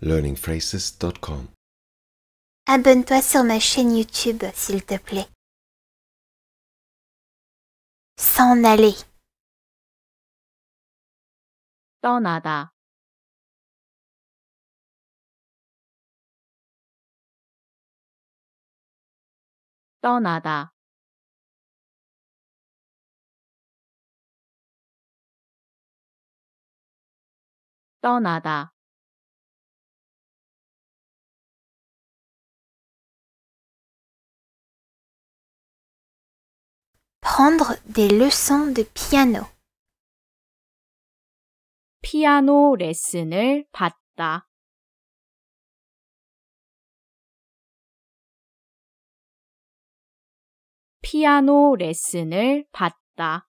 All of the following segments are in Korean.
learningphrases.com. Abonne-toi sur ma chaîne YouTube, s'il te plaît. S'en aller. Donada. Donada. Donada. prendre des leçons de piano. 피아노 레슨을 받다. 피아노 레슨을 받다.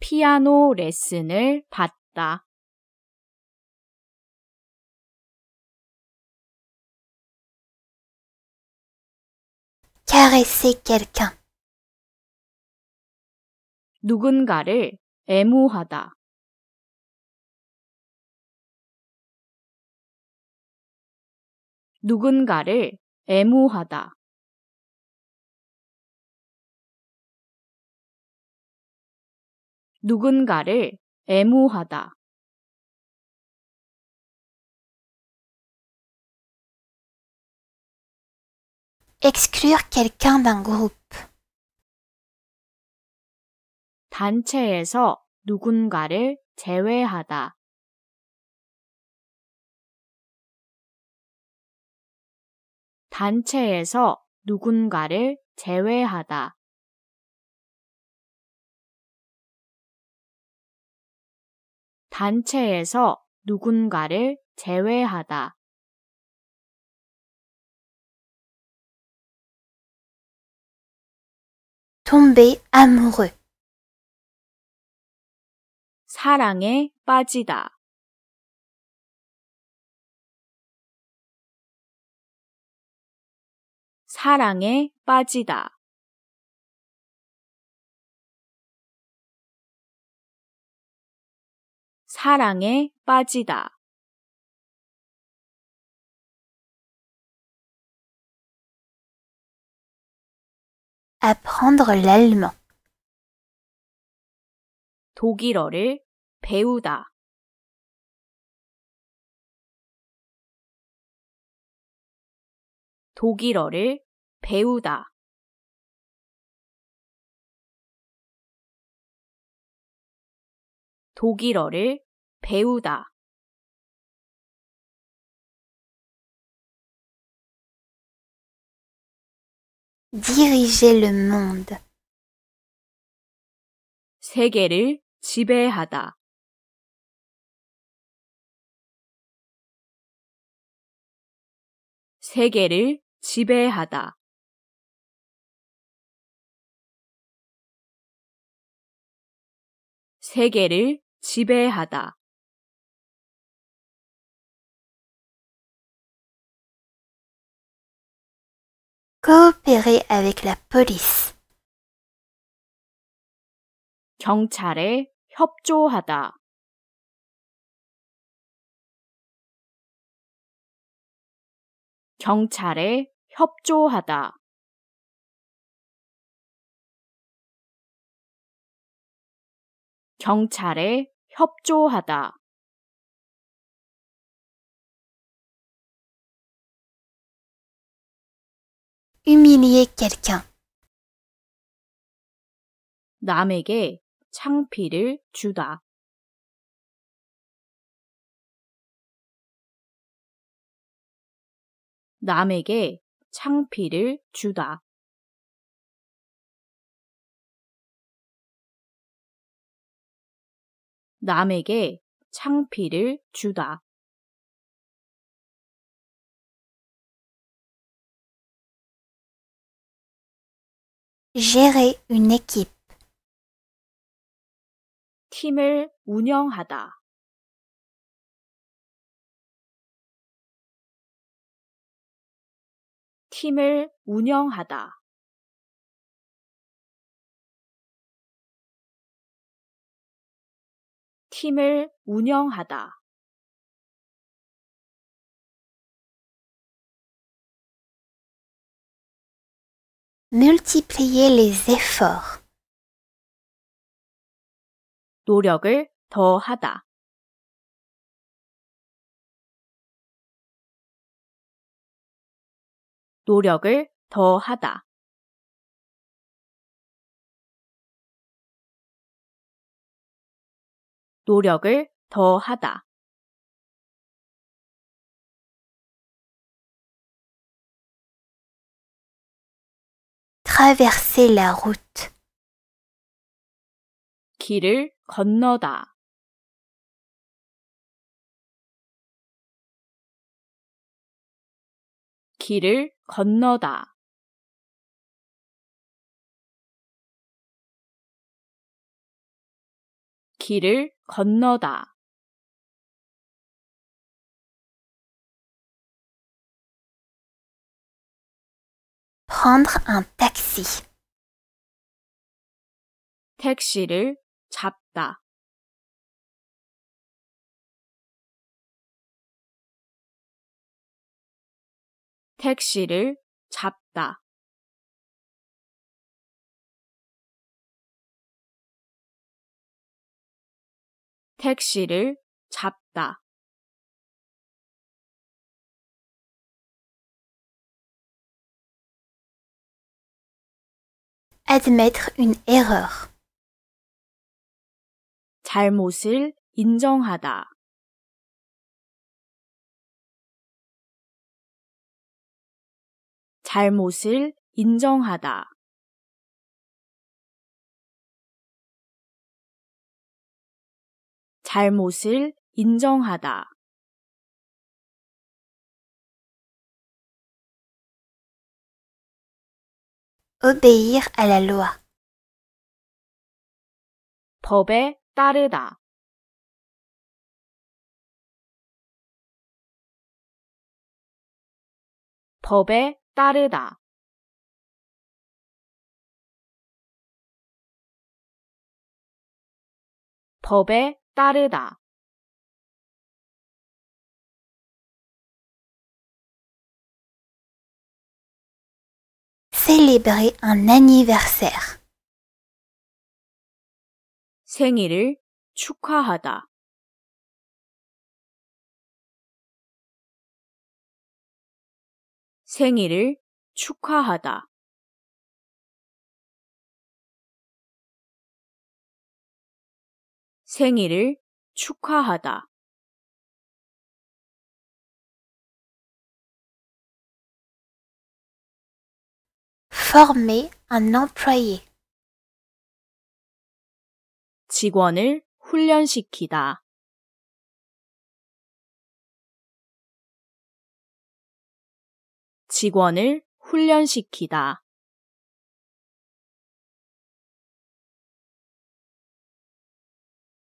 피아노 레슨을 받다. caresser quelqu'un. 누군가를 애무하다. 누군가를 애무하다. 누군가를 애무하다. exclure quelqu'un d'un groupe. 단체에서 누군가를 제외하다. 단체에 단체에서 누군가를 제외하다. tomber amoureux. 사랑에 빠지다. 사랑에 빠지다. 사랑에 빠지다. apprendre l'allemand. 독일어를 배우다. 독일어를 배우다. 독일어를 배우다. diriger le monde. 세계를 지배하다. 세계를 지배하다. 세계를 지배하다. coopérer avec la police. 경찰에 협조하다. 경찰에 협조하다. h u m i l i 남에게 창피를 주다. 남에게 창피를 주다. 남에게 창피를 주다. gérer une équipe. 팀을 운영하다. 팀을 운영하다. 팀을 운영하다. multiplier les efforts. 노력을 더하다. 노력을 더하다. 노력을 더하다. traverser la route. 길을 건너다. 길을 건너다. 길을 건너다. prendre un taxi. 택시를 잡다. 택시를 잡다. 택시를 잡다. admettre une erreur. 잘못을 인정하다. 잘못을 인정하다. 잘못을 인정하다. obéir à la loi. 법에 따르다. 법에 따르다. 법에 따르다. célébrer un anniversaire. 생일을 축하하다. 생일을 축하하다. 생일을 축하하다. former un employé. 직원을 훈련시키다. 직원을 훈련시키다.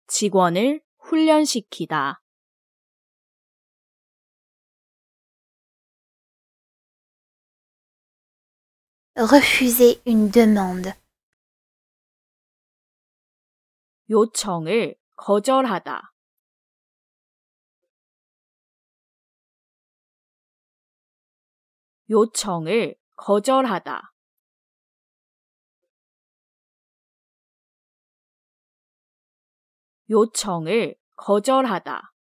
직원을 훈련시키다. refuser une demande. 요청을 거절하다. 요청 요청을 거절하다.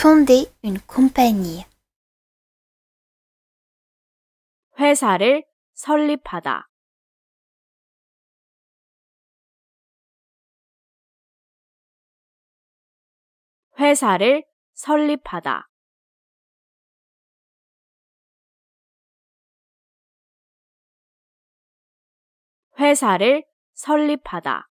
fonder une compagnie. 회사를 설립하다. 회사를 설립하다. 회사를 설립하다.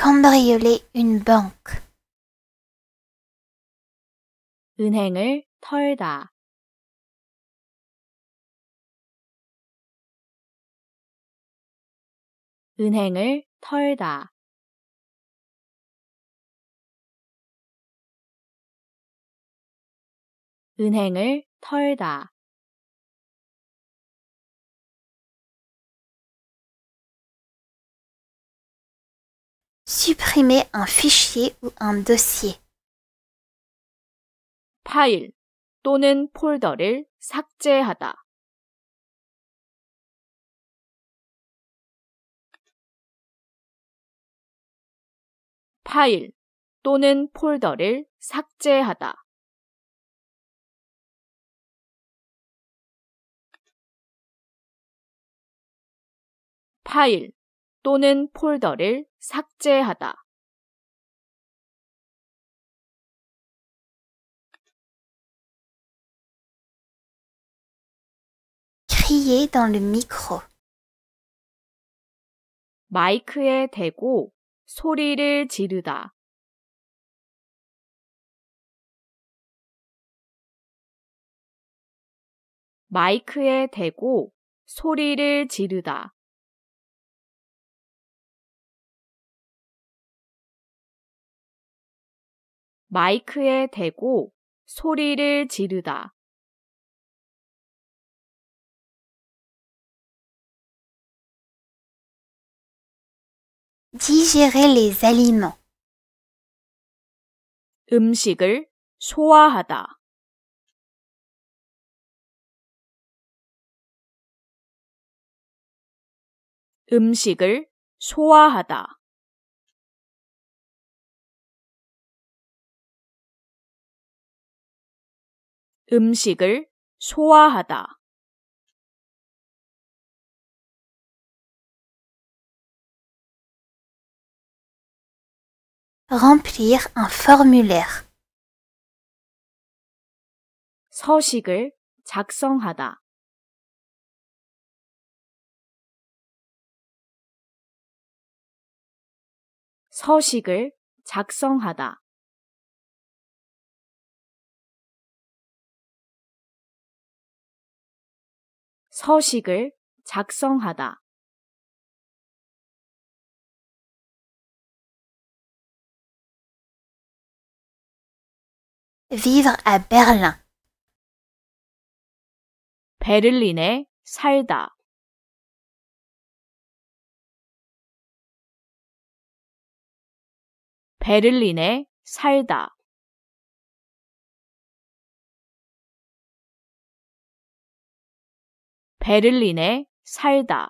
cambrioler une banque. 은행을 털다. 은행을 털다. 은행을 털다. supprimer un fichier ou un dossier. 파일 또는 폴더를 삭제하다. 파일 또는 폴더를 삭제하다. 파일 또는 폴더를 삭제하다. 마이크에 대고 소리를 지르다. 마이크에 대고 소리를 지르다. 마이크에 대고 소리를 지르다. digérer 음식을 소화하다. 음식을 소화하다. 음식을 소화하다. remplir un f o r u r e 서식을 작성하다. 서식을 작성하다. 서식을 작성하다. vivre à 베를린에 살다. 베를린에 살다. 베를린에 살다.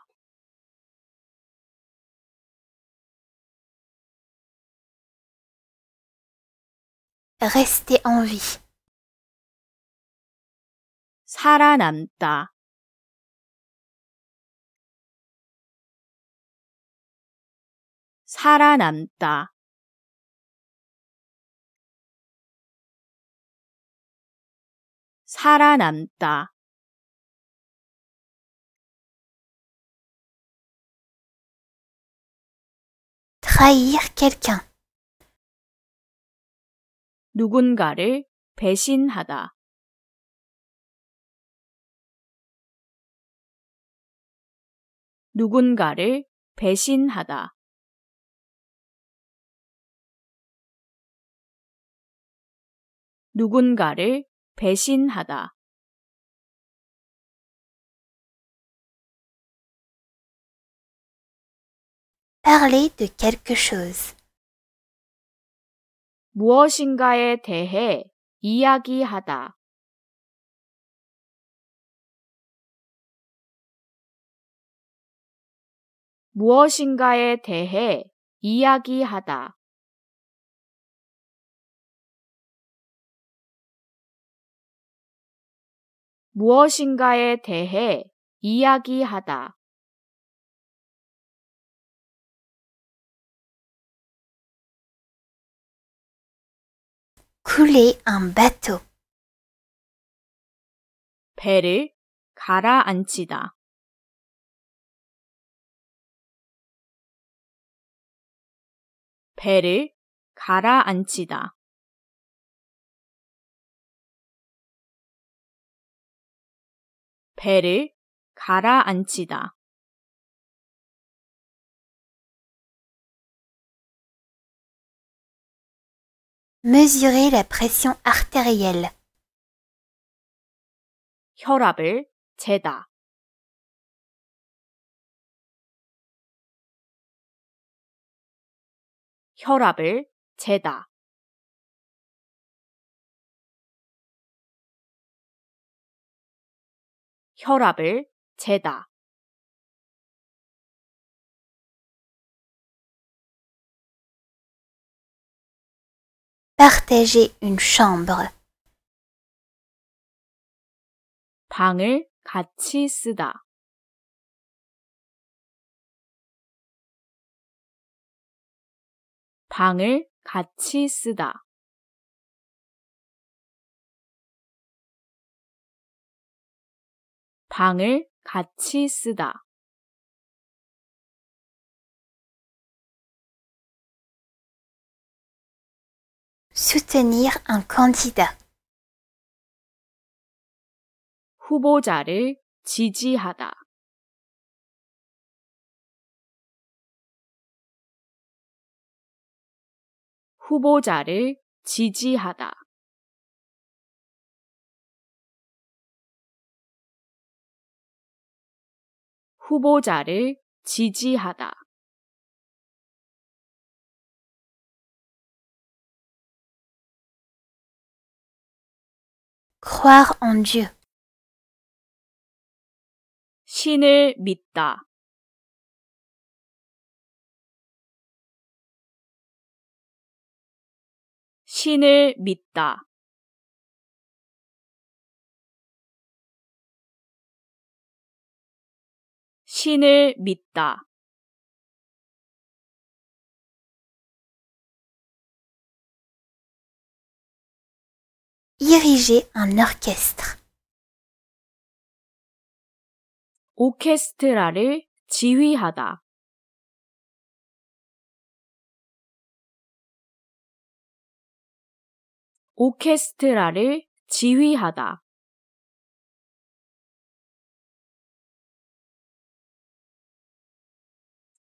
r e s t r en vie. 살아남다. 살아남다. 살아다 trahir quelqu'un. 누군가를 배신하다. 누군가를 배신하다. 누군가를 배신하다. parler de quelque chose. 무엇인가에 대해 이야기하다. 무엇인가에 대해 이야기하다. 무엇인가에 대해 이야기하다. couler un bateau. 배를 가라앉히다. 배를 가라앉히다. 배를 가라앉히다. Mesurer la pression artérielle. 혈압을 재다. 혈압을 재다. 혈압을 재다. partager une chambre. 방을 같이 쓰다. 방을 같이 쓰다. 방을 같이 쓰다. soutenir un candidat. 후보자를 지지하다. 후보자를 지지하다. 후보자를 지지하다. Croire en Dieu. 신을 믿다. 신을 믿다. 신을 믿다. ériger un orchestre. 오케스트라를 지휘하다. 오케스트라를 지휘하다.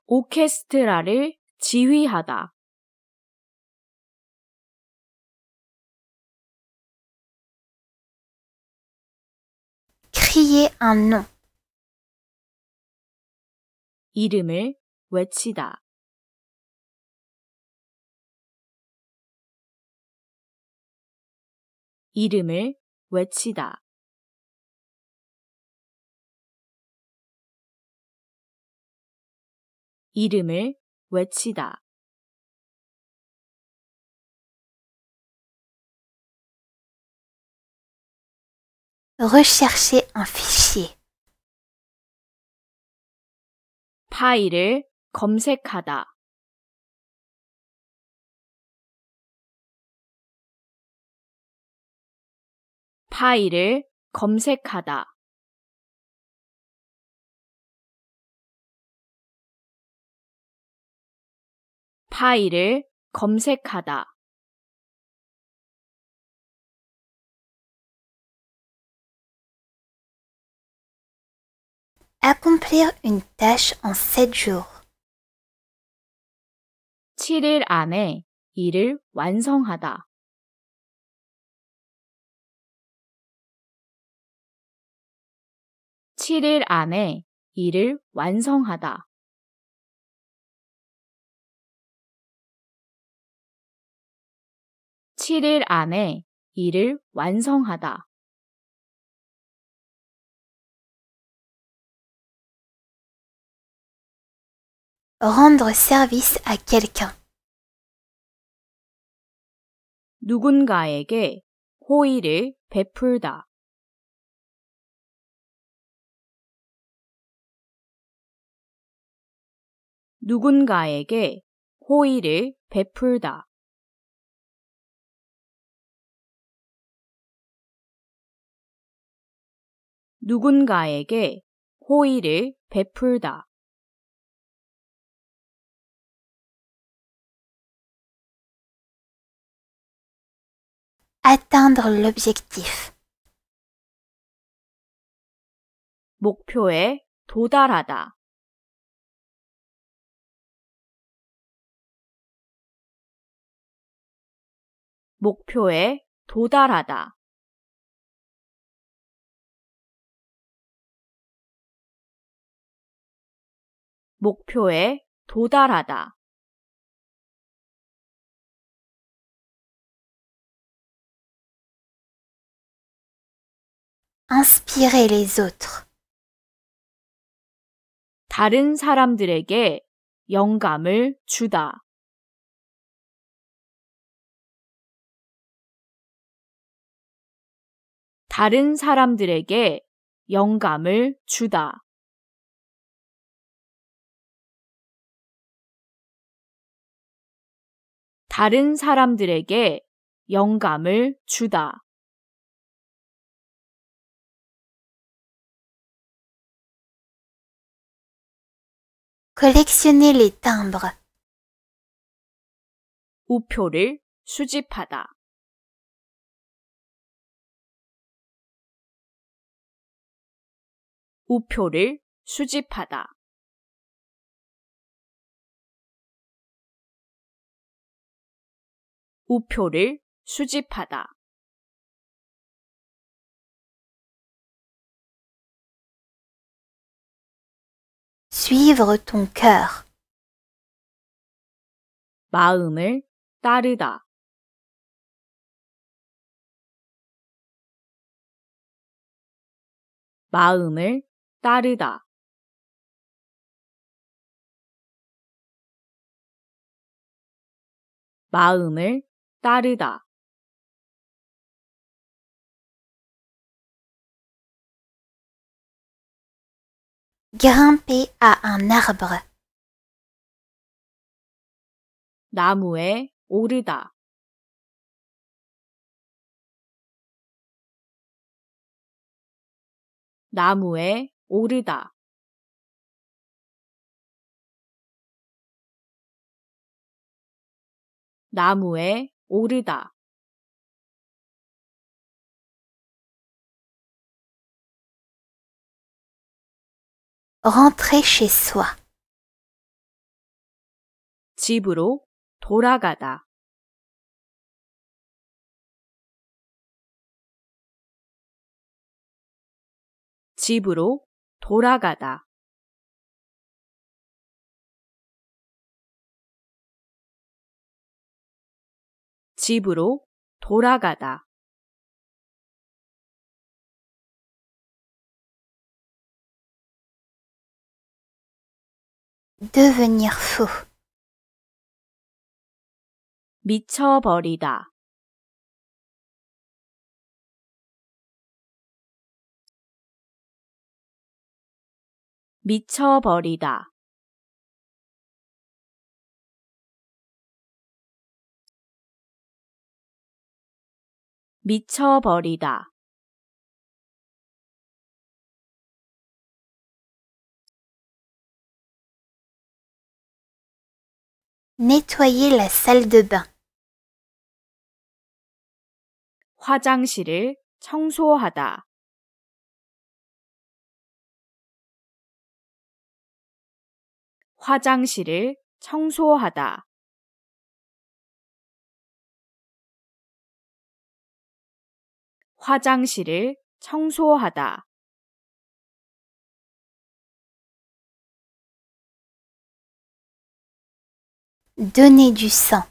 오케스트라를 지휘하다. crier un nom. 이름을 외치다. 이름을 외치다. 이름을 외치다. Rechercher un fichier. 파일을 검색하다. 파일을 검색하다. 파일을 검색하다. Accomplir une tâche en 7 jours. 7일 안에 일을 완성하다. 칠일 안에 일을 완성하다. 칠일 안에 일을 완성하다. rendre service à quelqu'un. 누군가에게 호의를 베풀다. 누군가에게 호의를 베풀다. 누군가에게 호의를 베풀다. Atteindre l'objectif. 목표에 도달하다. 목표에 도달하다. inspirer les autres. 다른 사람들에게 영감을 주다. 다른 사람들에게 영감을 주다. 다른 사람들에게 영감을 주다. 컬렉션이 리탕브라. 우표를 수집하다. 우표를 수집하다. 우표를 수집하다. suivre ton cœur. 마음을 따르다. 마음을 따르다. 마음을 따르다. grimper à un arbre. 나무에 오르다. 나무에 오르다. 나무에 오르다. rentrer chez soi. 집으로 돌아가다. 집으로 돌아가다. 집으로 돌아가다. devenir fou. 미쳐버리다. 미쳐버리다. 미쳐버리다. Nettoyer la salle de bain. 화장실을 청소하다. 화장실을 청소하다. 화장실을 청소하다. Donnez du sang.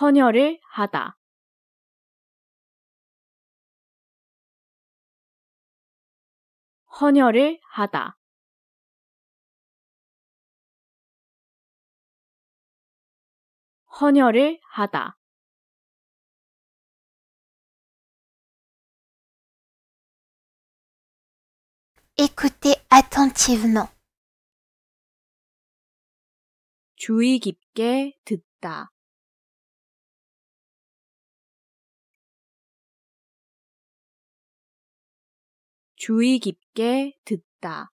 Honoré hata. Honoré hata. Honoré hata. Écoutez attentivement. 주의 깊게 듣다. 주의 깊게 듣다.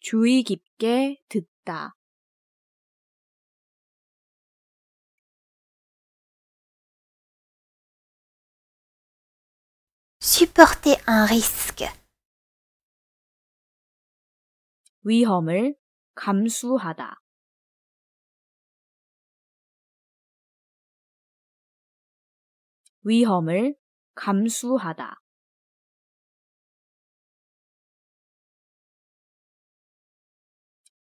주의 깊게 듣다. supporter un risque. 위험을 감수하다. 위험을 감수하다.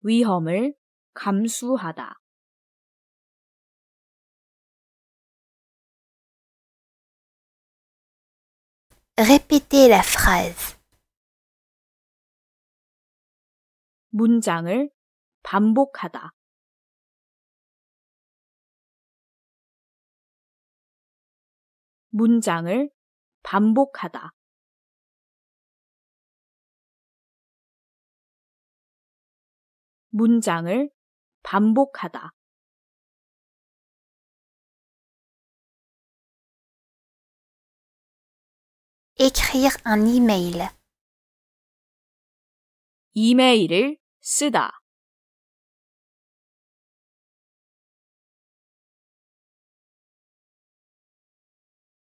위험을 감수하다. Répétez la phrase. 문장을 반복하다. 문장을 반복하다. 문장을 반복하다. écrire un email. 이메일을 쓰다.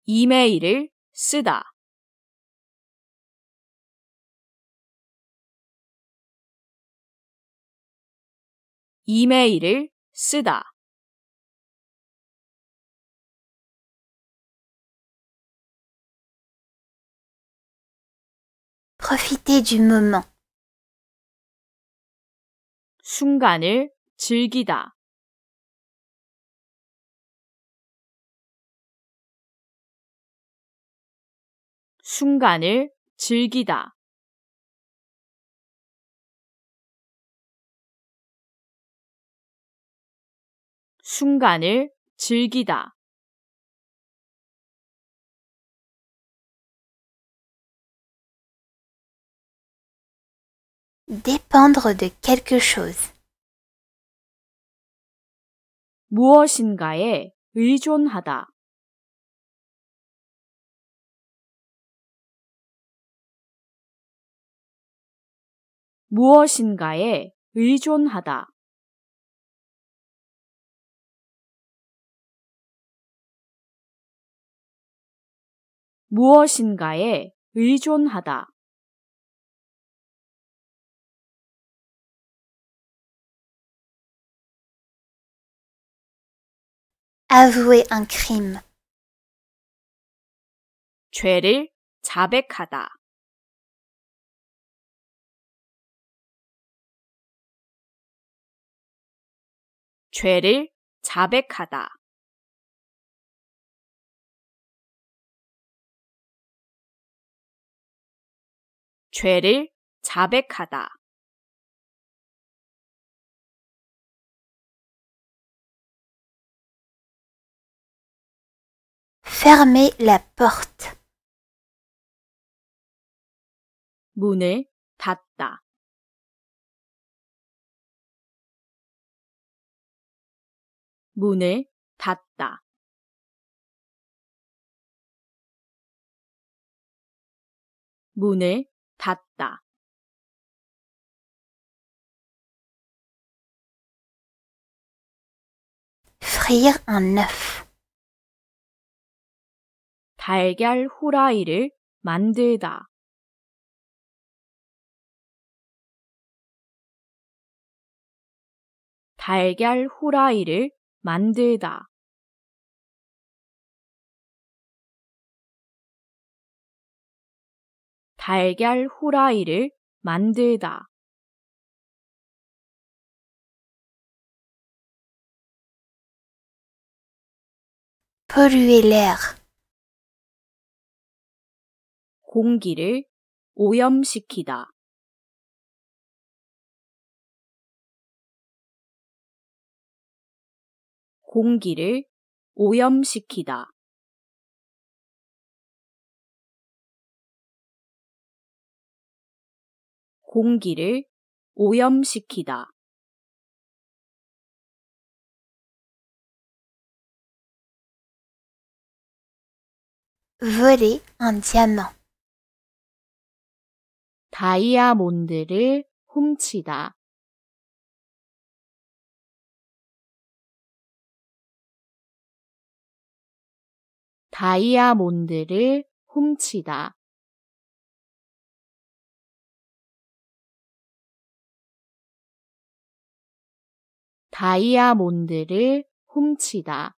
이메일을 쓰다. 이메일을 쓰다. Profitez du moment. 순간을 즐기다. 순간을 즐기다. 순간을 즐기다. dépendre de quelque chose. 무엇인가에 의존하다. 무엇인가에 의존하다. 무엇인가에 의존하다. avouer un crime. 죄를 자백하다. 죄를 죄를 자백하다. Fermez la porte. Bounet Tata. Bounet Tata. Bounet Tata. Frire un œuf. 달걀 후라이를 만들다. 달걀 후라이를 만들다. 달걀 후라이를 만들다. p o l l 공기를 오염시키다. 공기를 오염시키다. 공기를 오염시키다. voler un diamant. 다이아몬드를 훔치다. 다이아몬드를 훔치다. 다이아몬드를 훔치다.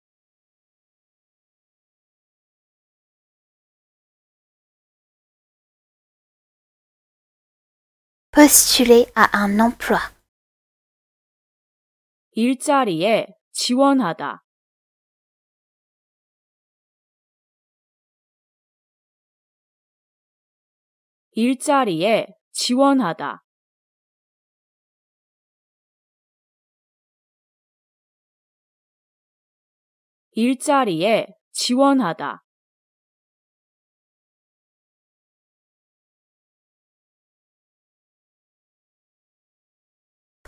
postuler à un emploi. 일자리에 지원하다. 일자 일자리에 지원하다.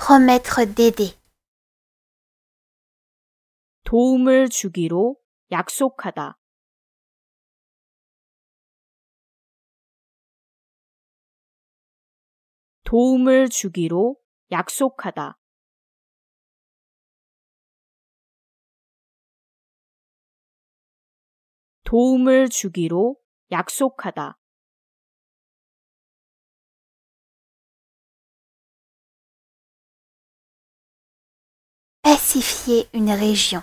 promettre d'aider. 도움을 주기로 약속하다. 도움을 주기로 약속하다. 도움을 주기로 약속하다. pacifier une région.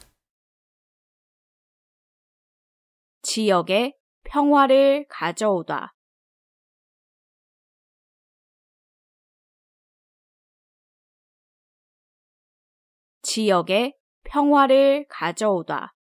지역에 평화를 가져오다. 지역에 평화를 평화를 가져오다.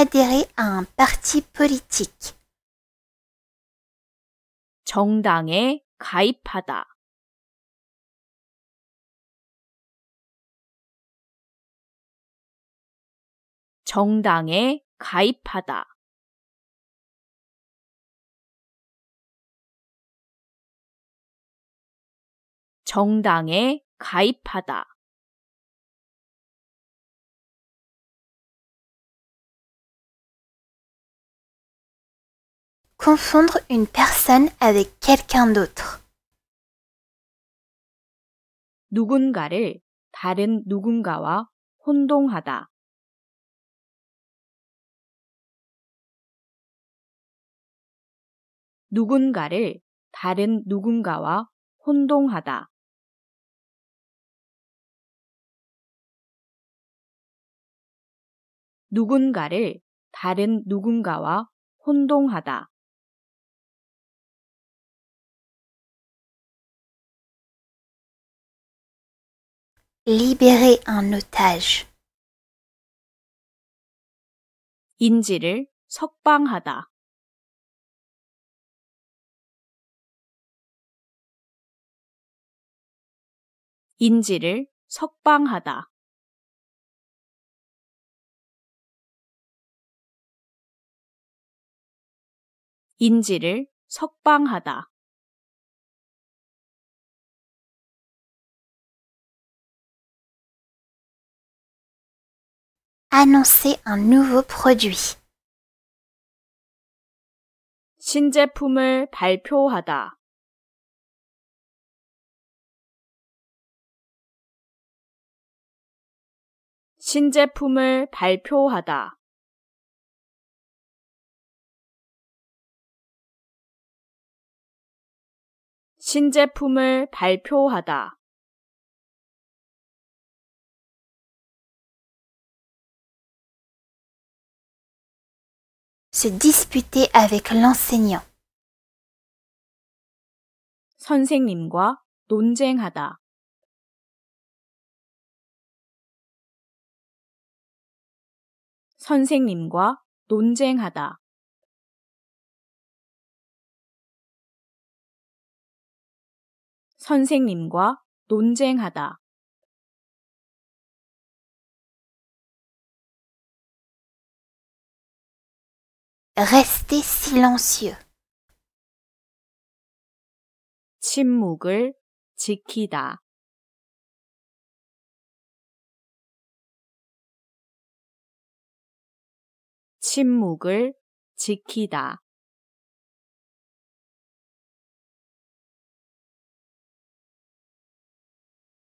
adhérer à un parti politique. 정당에 가입하다. 정당에 가입하다. 정당에 가입하다. confondre une personne avec quelqu'un d'autre. 누군가를 다른 누군가와 혼동하다. 누군가를 다른 누군가와 혼 누군가를 다른 누군가와 혼동하다. Libérer un otage. 인질을 석방하다. 인지를 석방하다. 인지를 석방하다. annoncer un nouveau produit. 신제품을 발표하다. 신제품을 발표하다. se disputer avec l'enseignant. 선생님과 논쟁하다. 선생님과 논쟁하다. 선생님과 논쟁하다. Restez silencieux. 침묵을 지키다. 침묵을 지키다.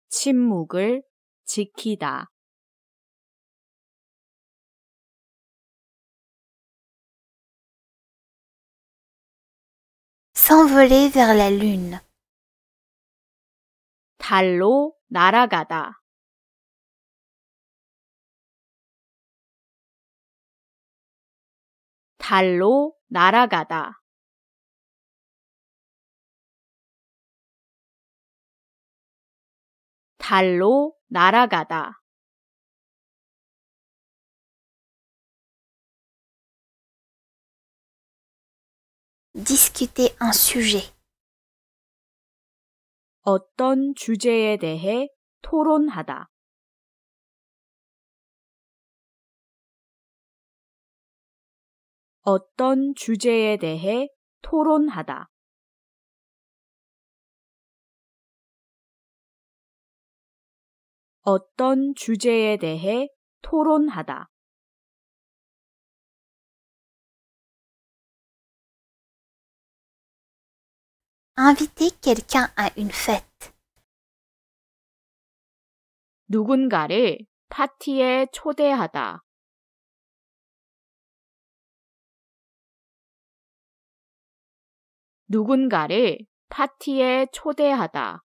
침묵을 지키다. s'envoler vers la lune. 달로 날아가다. 달로 날아가다. 달로 날아가다. discuter un sujet. 어떤 주제에 대해 토론하다. 어떤 주제에 대해 토론하다. 어떤 주제에 대해 토론하다. inviter quelqu'un à une fête. 누군가를 파티에 초대하다. 누군가를 파티에 초대하다.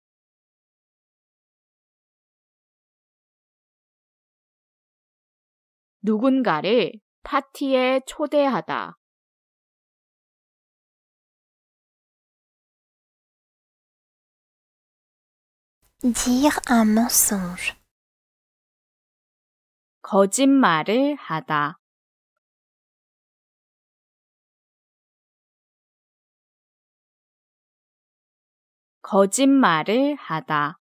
Dire un mensonge. 거짓말을 하다. 거짓말을 하다.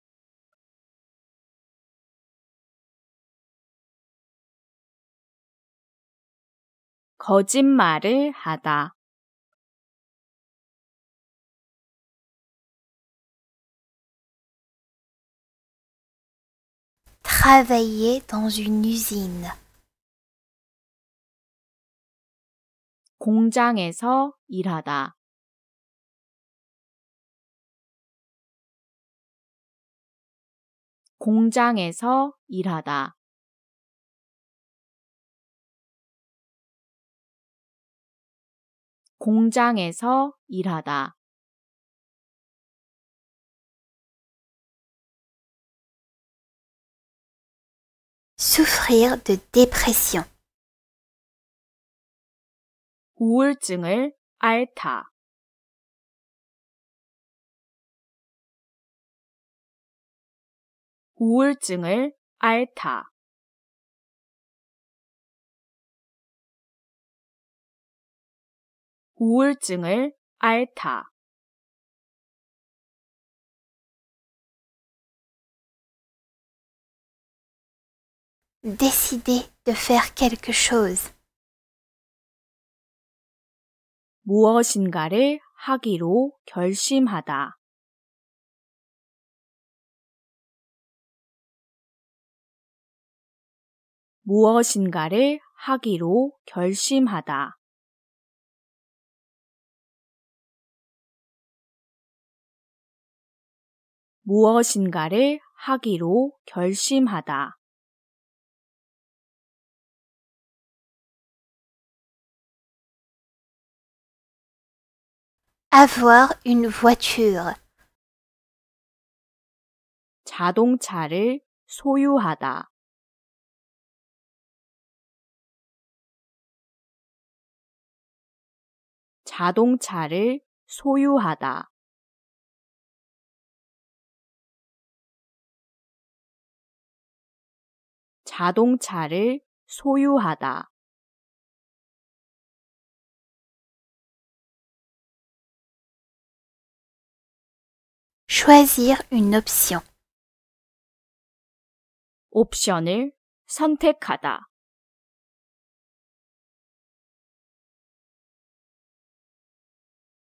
거짓말을 하다. travailler dans une usine. 공장에서 일하다. 공장에서 일하다. 공장에서 일하다. souffrir de dépression. 우울증을 앓다. 우울증을 앓다. 우울증을 앓다. d é c i d e de faire quelque chose. 무엇인가를 하기로 결심하다. 무엇인가를 하기로 결심하다. 무엇인가를 하기로 결심하다. avoir une voiture. 자동차를 소유하다. 자동차를 소유하다. 자동차를 소유하다. choisir une option. 옵션을 선택하다.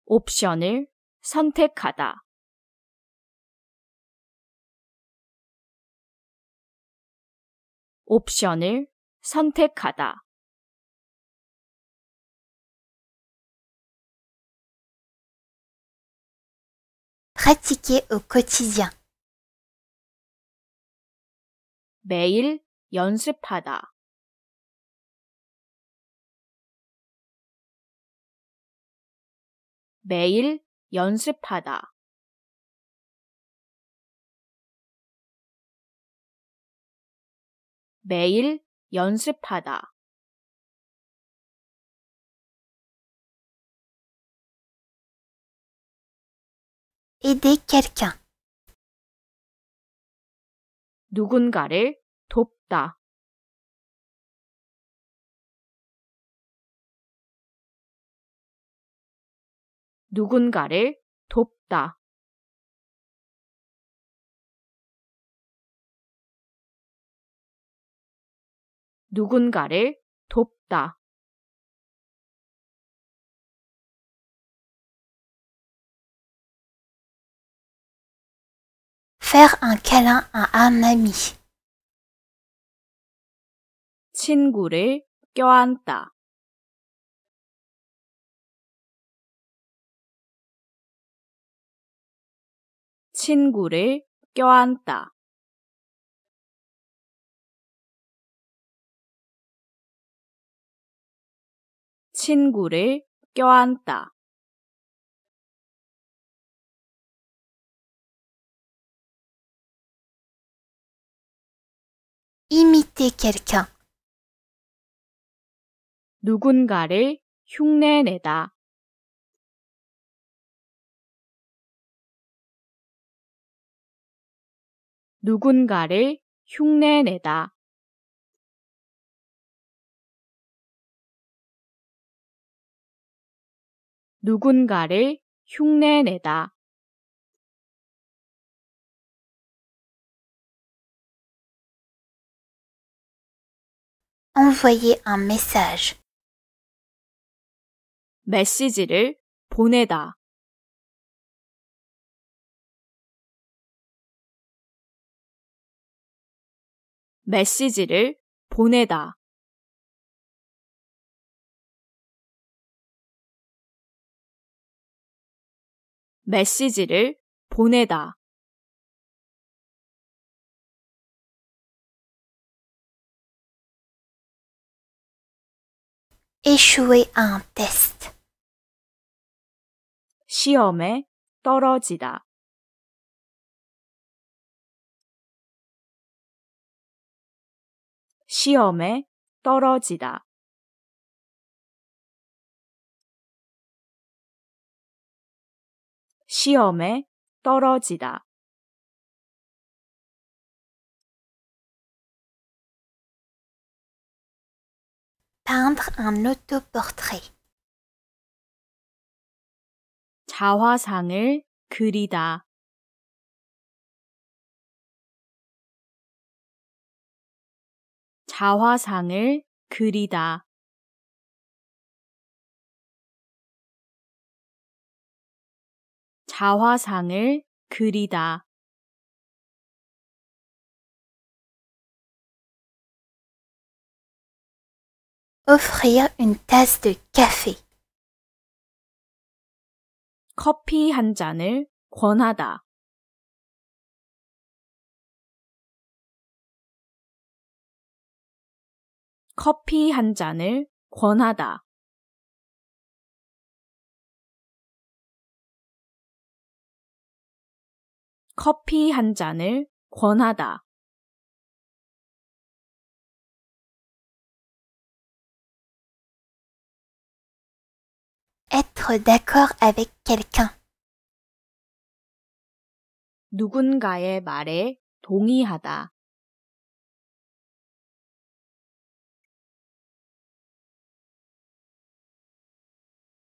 옵션을 선택하다. 옵션을 선택하다. pratiquer au quotidien. 매일 연습하다. 매일 연습하다. 매일 연습하다. aider 누군가를 돕다. 누군가를 돕다. 누군가를 돕다. Faire un câlin à un ami. 친구를 껴안다. 친구를 껴안다. 친구를 껴안다. imiter quelqu'un. 누군가를 흉내내다. 누군가를 흉내내다. 누군가를 흉내내다. envoyer un message. 메시지를 보내다. 메시지를 보내다. 메시지를 보내다. échouer à un test. 시험에 떨어지다. 시험 시험에 떨어지다. peindre un autoportrait. 자화상을 그리다. 자화상을 그리다. 자화상을 그리다. offrir une tasse de café. 커피 한 잔을 권하다. 커피 한 잔을 권하다. 커피 한 잔을 권하다. être d'accord avec quelqu'un. 누군가의 말에 동의하다.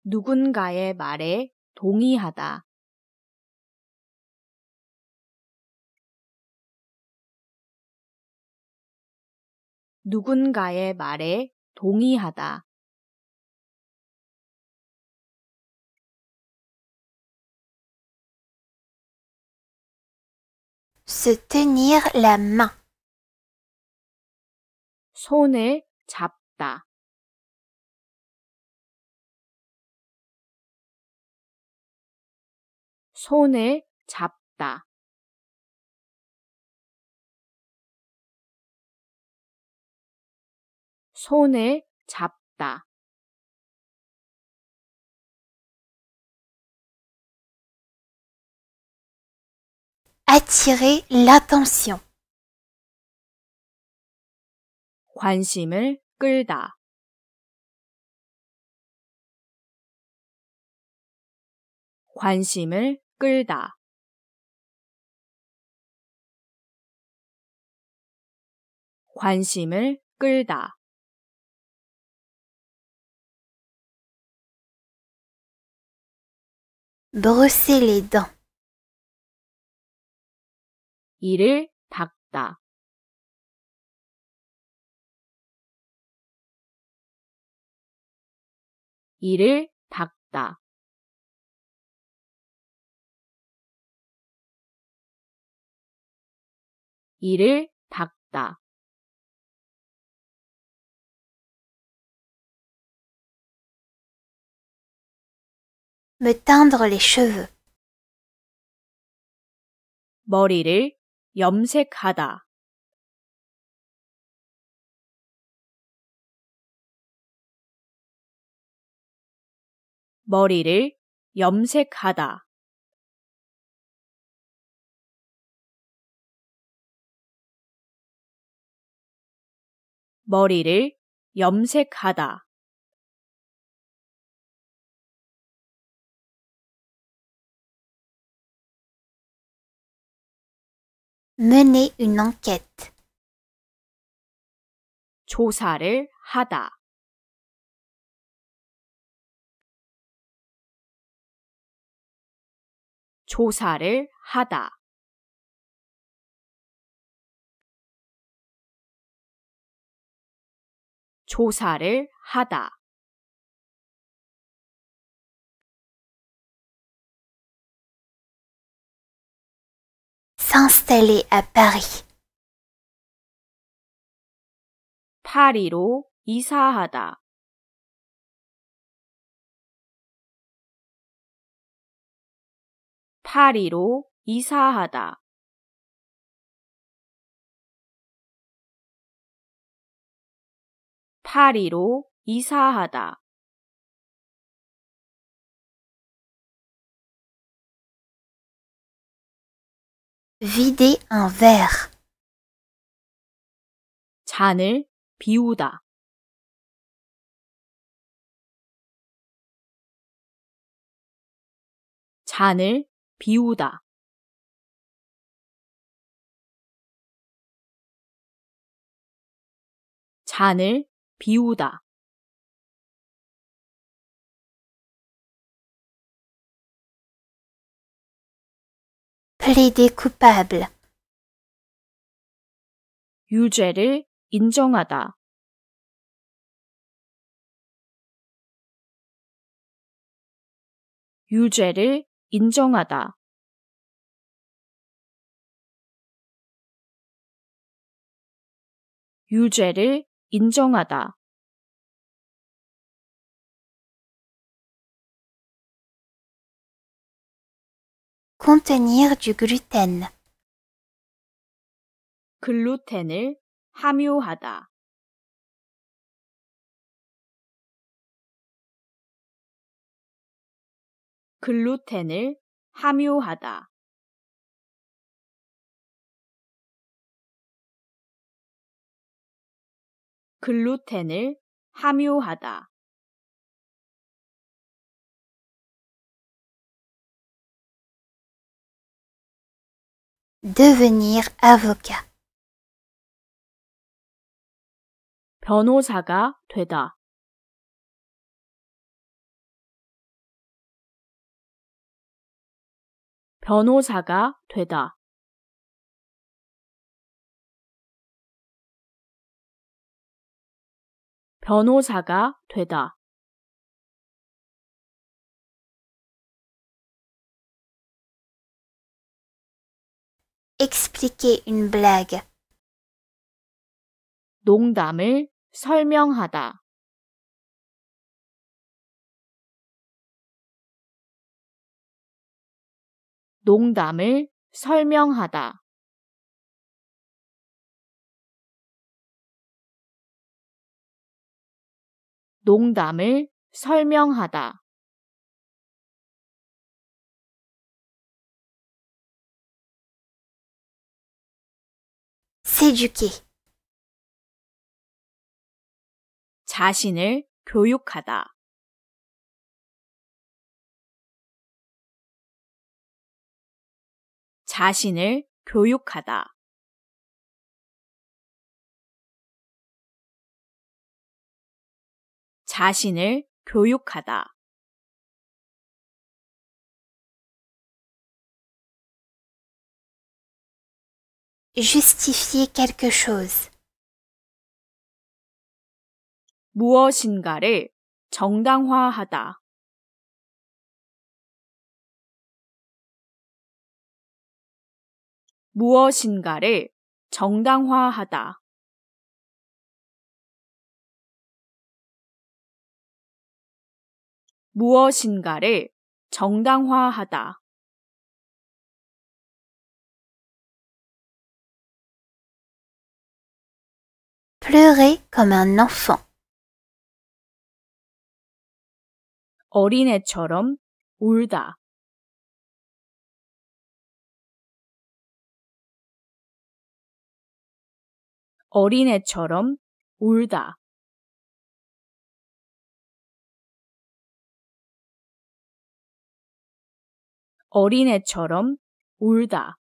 누군가의 말에 동의하다. 누군가의 말에 동의하다. Se tenir la main. 손을 잡다. 손을 잡다. 손을 잡다. Attirer l'attention. Juan Zimmer, que l'a. Juan Zimmer, que l'a. Juan Zimmer, que Brosser les dents. 이를 닦다. 이를 닦다. 이를 닦다. me teindre les cheveux. 머리를 염색하다. 머리를 염색하다. 머리를 염색하다. mener une enquête. 조사를 하다. 조사를 하다. 조사를 하다. s'installer à Paris. 파리로 이사하다. 파리로 이사하다. 파리로 이사하다. vider un verre. 잔을 비우다. 잔을 비우다. p l a i d e 유죄를 인정하다. 유죄를 인정하다. 유죄를 인정하다. contenir du gluten. 글루텐을 함유하다. 글루텐을 함유하다. 글루텐을 함유하다. devenir avocat. 변호사가 되다. 변호사가 되다. 변호사가 되다. expliquer une blague. 농담을 설명하다. 농담을 설명하다. 농담을 설명하다. s'éduquer. 자신을 교육하다. 자신을 교육하다. 자신을 교육하다. justifier quelque chose. 무엇인가를 정당화하다. 무엇인가를 정당화하다. 무엇인가를 정당화하다. pleurer comme un enfant. 어린애처럼 울다. 어린애처럼 울다. 어린애처럼 울다.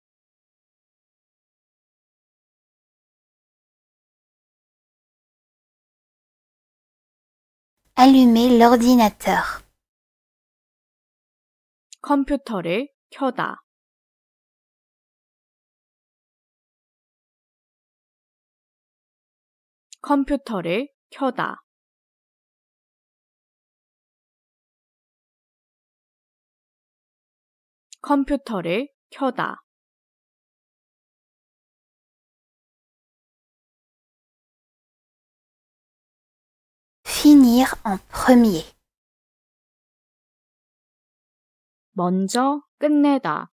allumer l'ordinateur. 컴퓨터를 켜다. 컴퓨터를 켜다. 컴퓨터를 켜다. finir en premier. 먼저 끝내다.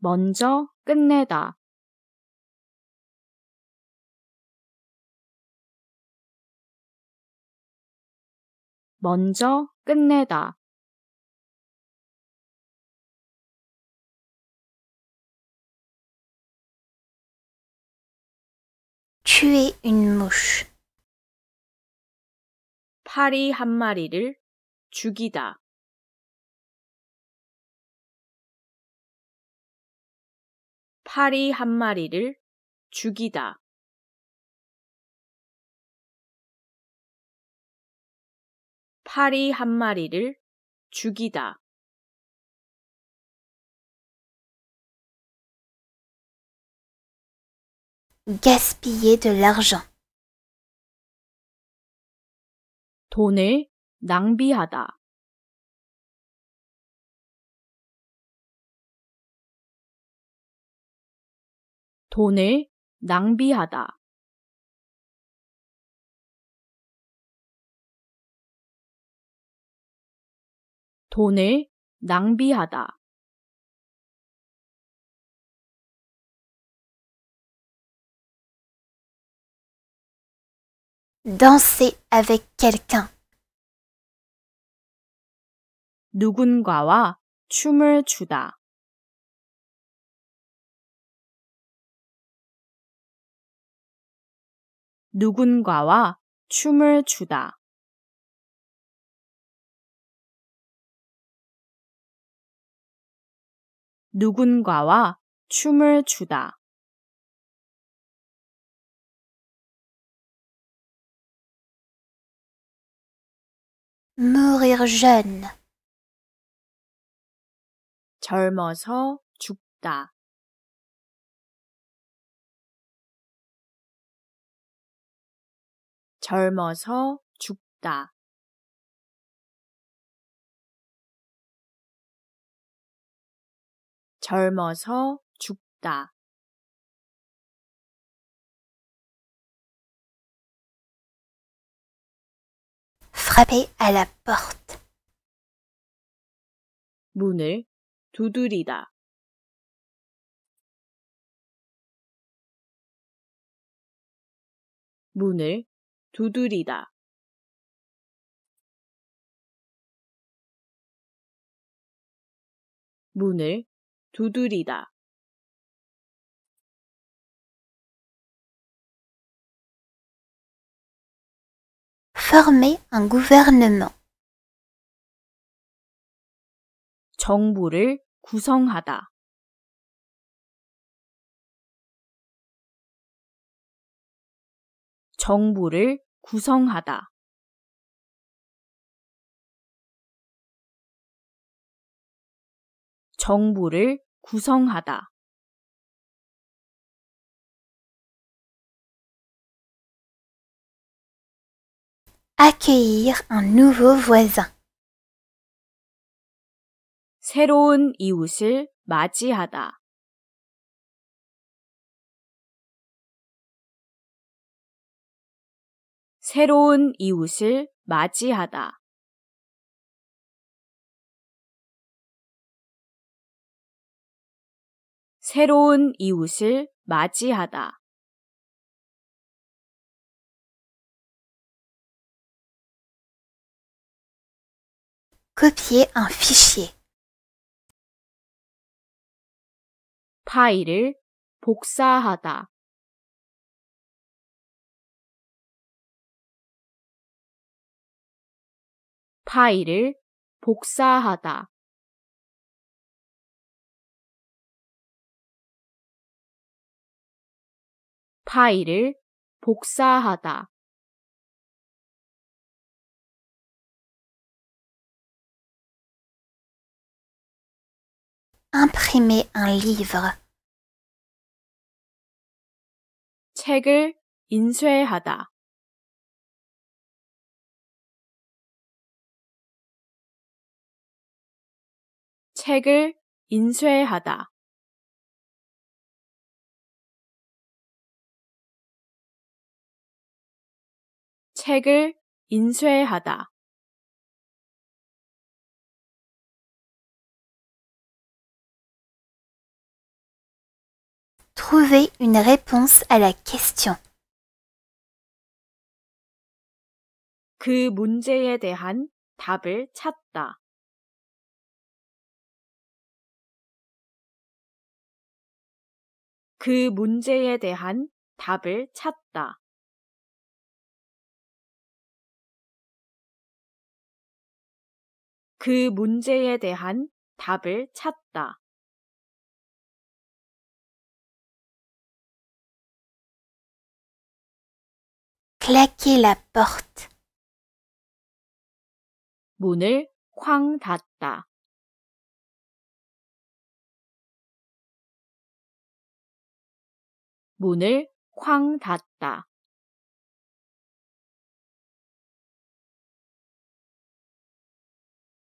먼저 끝내다. tuer une mouche. 파리 한 마리를 죽이다. 파리 한 마리를 죽이다. 파리 한 마리를 죽이다. gaspiller de l'argent. 돈을 낭비하다. 돈을 낭비하다. 돈을 낭비하다. danser avec quelqu'un. 누군가와 춤을 추다. 누군가와 춤을 추다. 누군가와 춤을 추다. mourir jeune. 젊어서 죽다. 젊어서 죽다. 젊어서 죽다. frapper à la porte. 문을 두드리다. 문을 두드리다. 문을 두드리다. former un gouvernement. 정부를 구성하다. 정부를 구성하다. 정부를 구성하다. accueillir un nouveau voisin. 새로운 이웃을 맞이하다. 새로운 이웃을 맞이하다. 새로운 이웃을 맞이하다. copier un fichier. 파일을 복사하다. 파일을 복사하다. 파일을 복사하다. imprimer un livre. 책을 인쇄하다. 책을 인쇄하 책을 인쇄하다. Trouver une réponse à la question. 그 문제에 대한 답을 찾다. 그 문제에 대한 답을 찾다. 그 문제에 대한 답을 찾다. claquer la porte. 문을 쾅 닫다. 문을 쾅 닫다.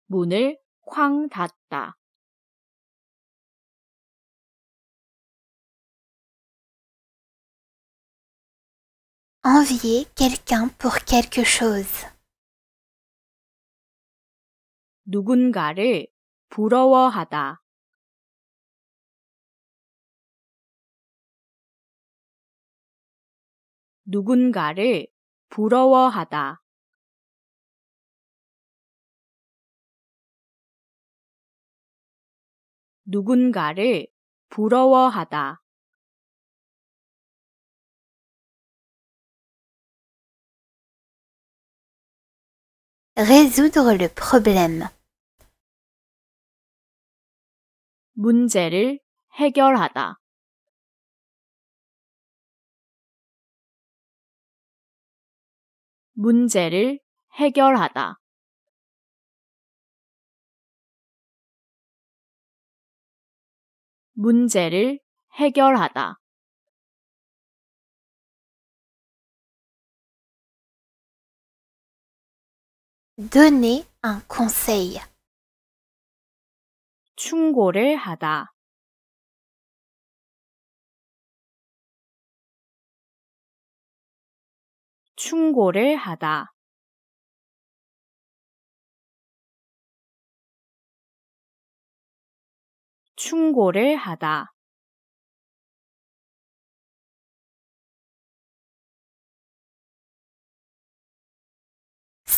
문을 쾅 닫다. envier quelqu'un pour quelque chose. 누군가를 부러워하다. 누군가를 부러워하다. 누군가를 부러워하다. résoudre le problème. 문제를 해결하다. 문제를 해결하다. 문제를 해결하다. Donner un conseil. 충고를 하다. 충고를 하다. 충고를 하다.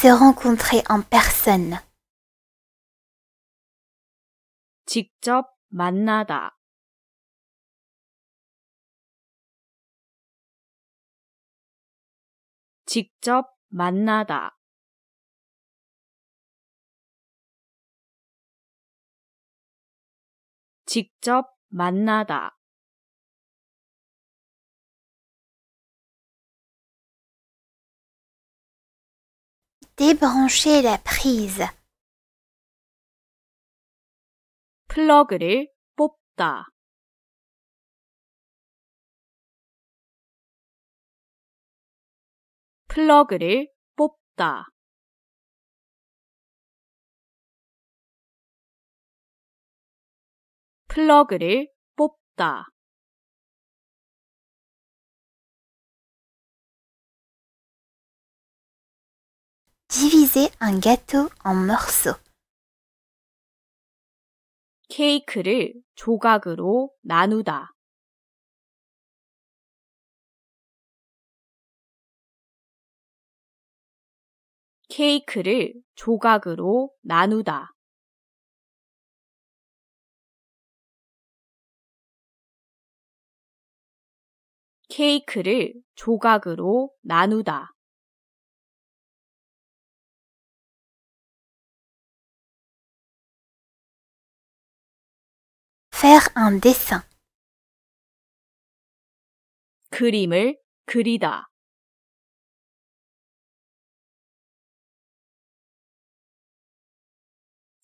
Se rencontrer en personne. TikTok Top Manada TikTok Top Manada TikTok Top Manada. Débrancher la prise. Plogré popta. Plogré popta. Plogré popta. diviser un gâteau en morceaux. 케이크를 조각으로 나누다. 케이크를 조각으로 나누다. 케이크를 조각으로 나누다. faire un dessin. 그림을 그리다.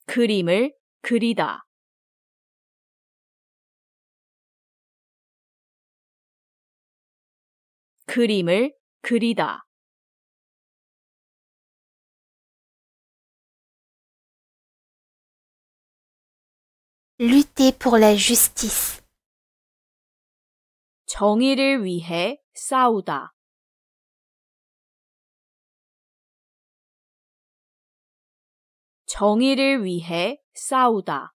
그림을 그리다. 그림을 그리다. lutter pour la justice. 정의를 위해 싸우다. 정의를 위해 싸우다.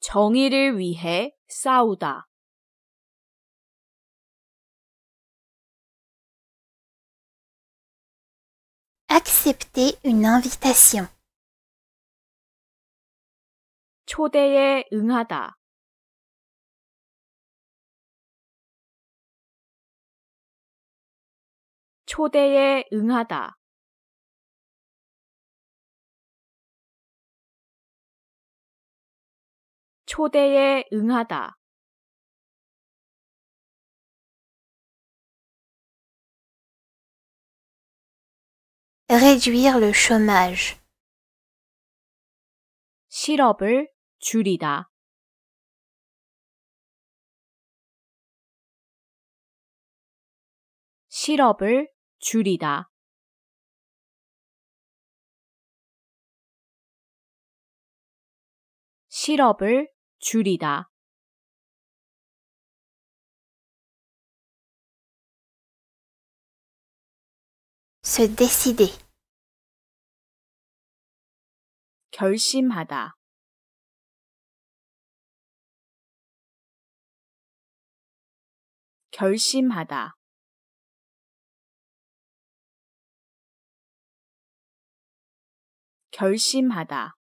정의를 위해 싸우다. accepter une invitation. 초대에응하다초대에응하다초대에응하다 réduire le chômage. 실업을 줄이다. 실업을 줄이다. 실업을 줄이다. se décider. 결심하다. 결심하다. 결심하다.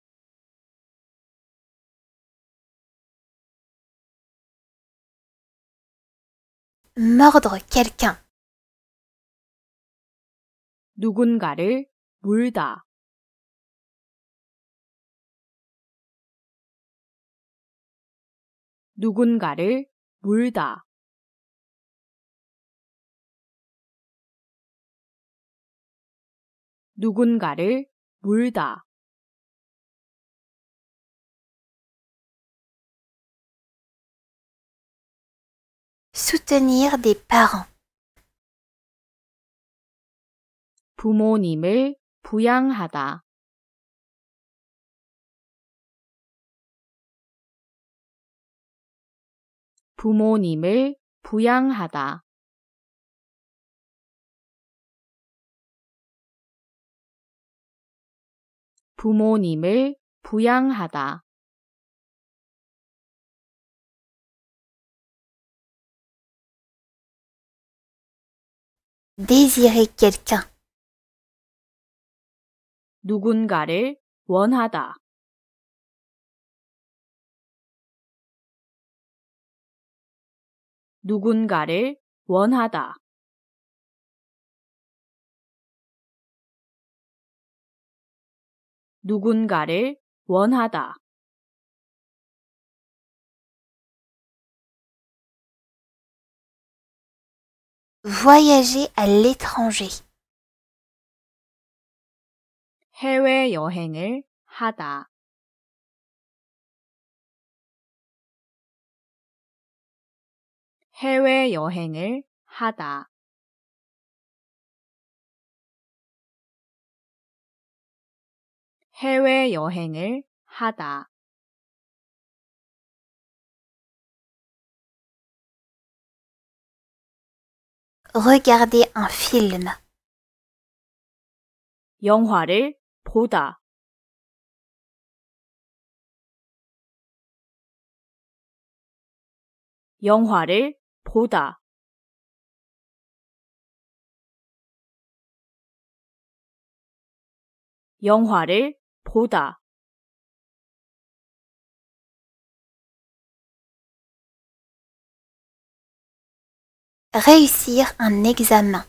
mordre quelqu'un 누군가를 물다. 누군가를 물다. 누군가를 물다. soutenir des parents. 부모님을 부양하다. 부모님을 부양하다. 부모님을 부양하다. d é s quelqu'un. 누군가를 원하다. 누군가를 원하다. 누군가를 원하다. Voyager à l'étranger. 해외 여행을 하다. 해외 여행을 하다. 해외 여행을 하다. 영화를 보다 영화를 보다 영화를 보다 réussir un examen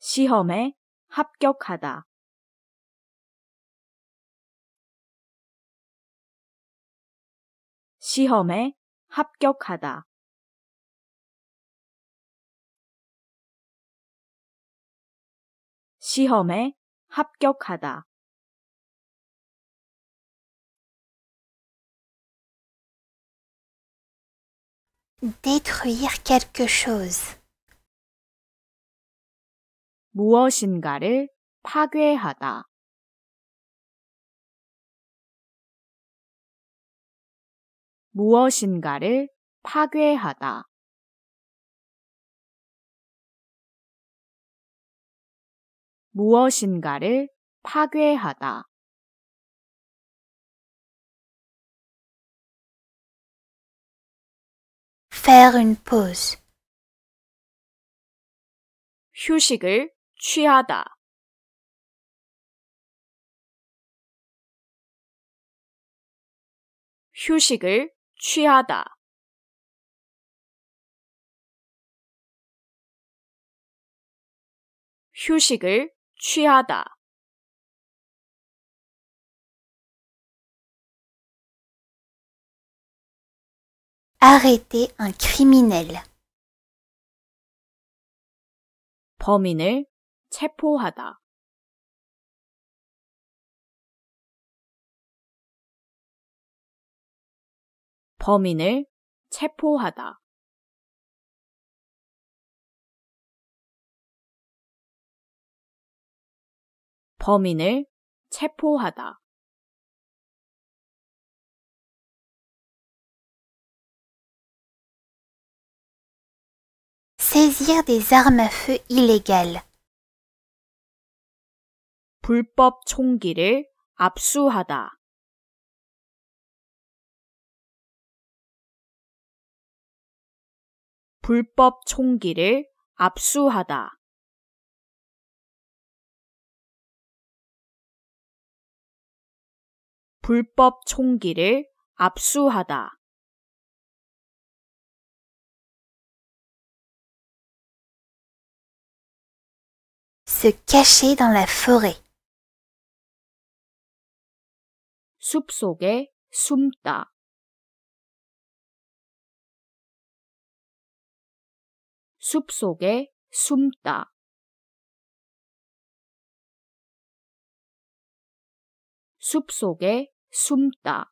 시험에 합격하다. 시험에 합격하다. 시험에 합격하다. détruire quelque chose. 무엇인가를 파괴하다. 무엇인가를 파괴하다. 무엇인가를 파괴하다. 휴식을 취하다 휴식을 취하다 휴식을 취하다 a r r un criminel. 범인을 체포하다. 범인을 체포하다. 범인을 체포하다. saisir des armes à feu illégales. 불법 총기를 압수하다. 불법 총기를 압수하다. 불법 총기를 압수하다. se cacher dans la forêt. 숲속에 숨다. 숲속에 숨다. 숲속에 숨다.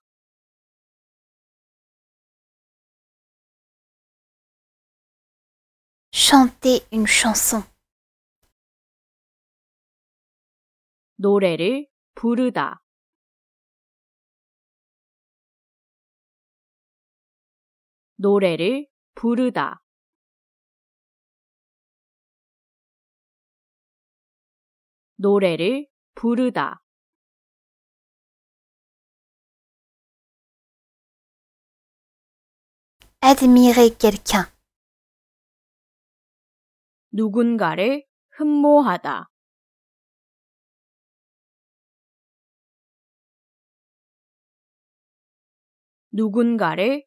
노래를 부르다. 노래를 부르다. 노래를 부르다. 누군가를 흠모하다. 누군가를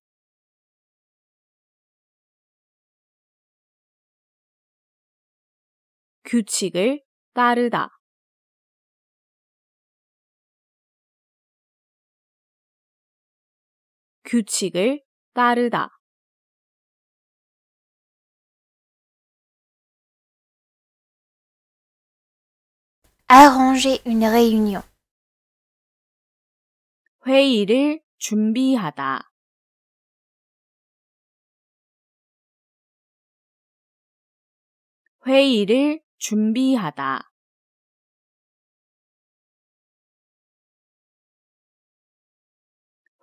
규칙을 따르다. 규칙을 따르다. a r r une réunion. 회의를 준비하다. 회의를 준비하다.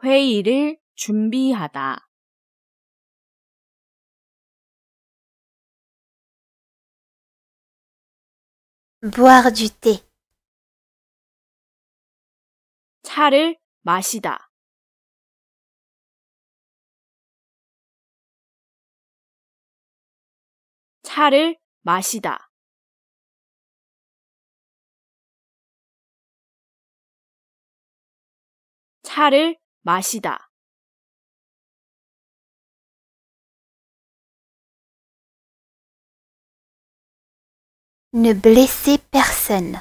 회의를 준비하다. 차를 마시다. 차를 마시다. 차를 마시다. Ne blessez personne.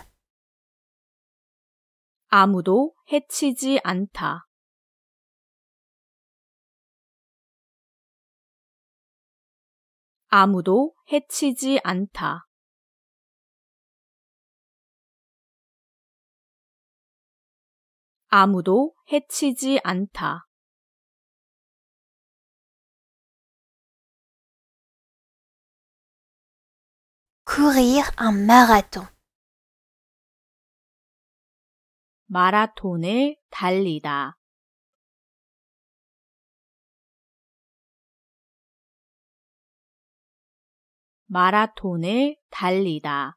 아무도 해치지 않다. 아무도 해치지 않다. courir u 마라톤을 달리다. 마라톤을 달리다.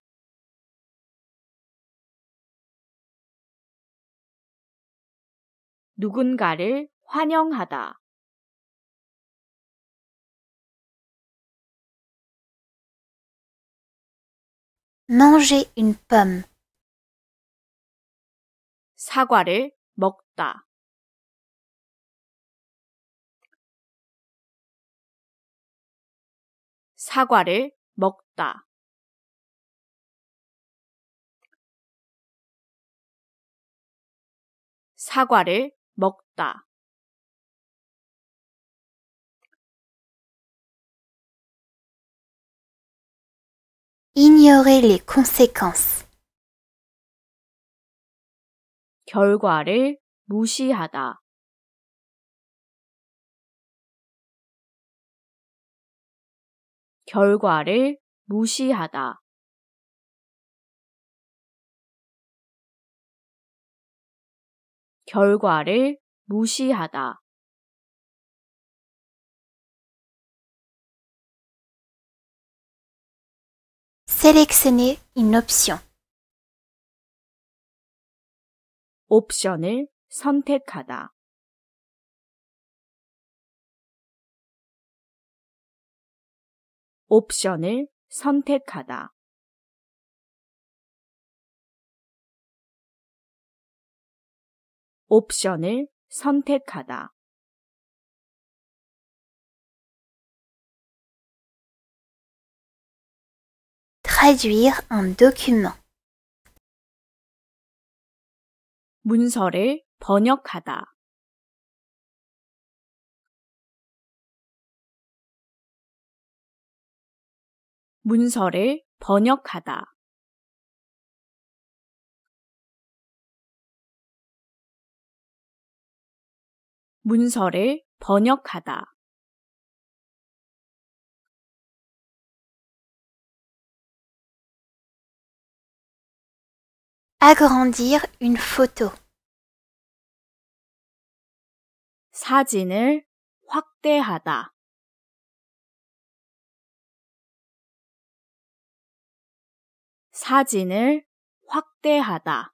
누군가를 환영하다. manger une pomme. 사과를 먹다. 사과를 먹다. 사과를 먹다. ignorer les conséquences. 결과를 무시하다. 결과를 무시하다. 결과를 무시하다. s é l e c t i 옵션을 선택하다. 옵션을 선택하다. 옵션을 선택하다. traduire un document. 문서를 번역하다. 문서를 번역하다. 문서를 번역하다. a g r a n une photo. 사진을 확대하다. 사진을 확대하다.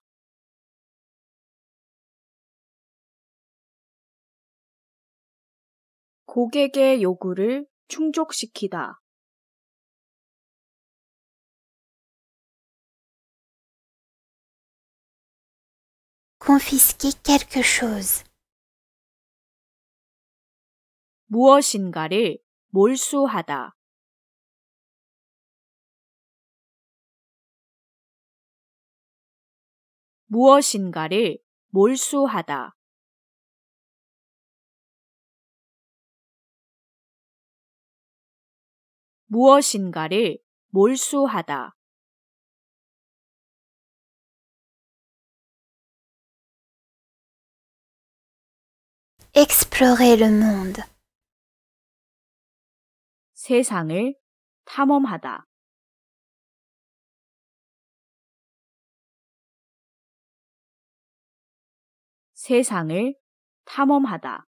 고객의 요구를 충족시키다. confisquer quelque chose. 무엇인가를 몰수하다. 무엇인가를 몰수하다. explorer le monde. 세상을 탐험하다. 세상을 탐험하다.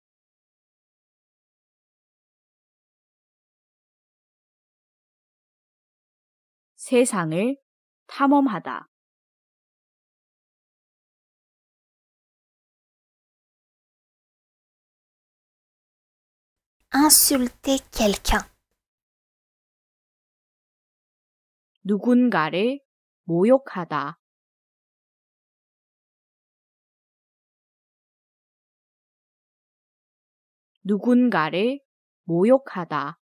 세상을 탐험하다. insulter quelqu'un. 누군가를 모욕하다. 누군가를 모욕하다.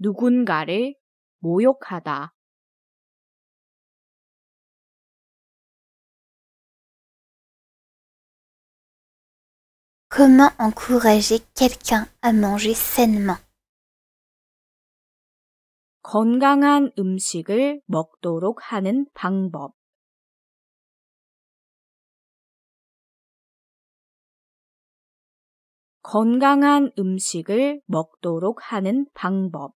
누군가를 모욕하다. Comment encourager quelqu'un à manger sainement? 건강한 음식을 먹도록 하는 방법. 건강한 음식을 먹도록 하는 방법.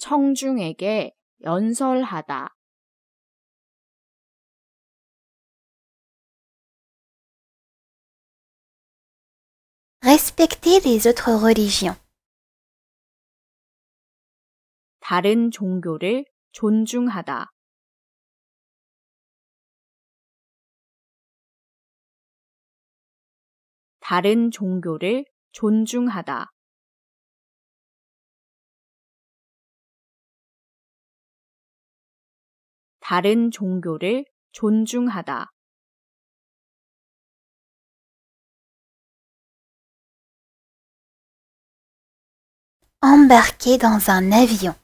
청중에게 연설하다. respecter les autres religions. 다른 종교를 존중하다. 다른 종교를 존중하다. 다른 종교를 존중하다. embarquer d a n n a i o n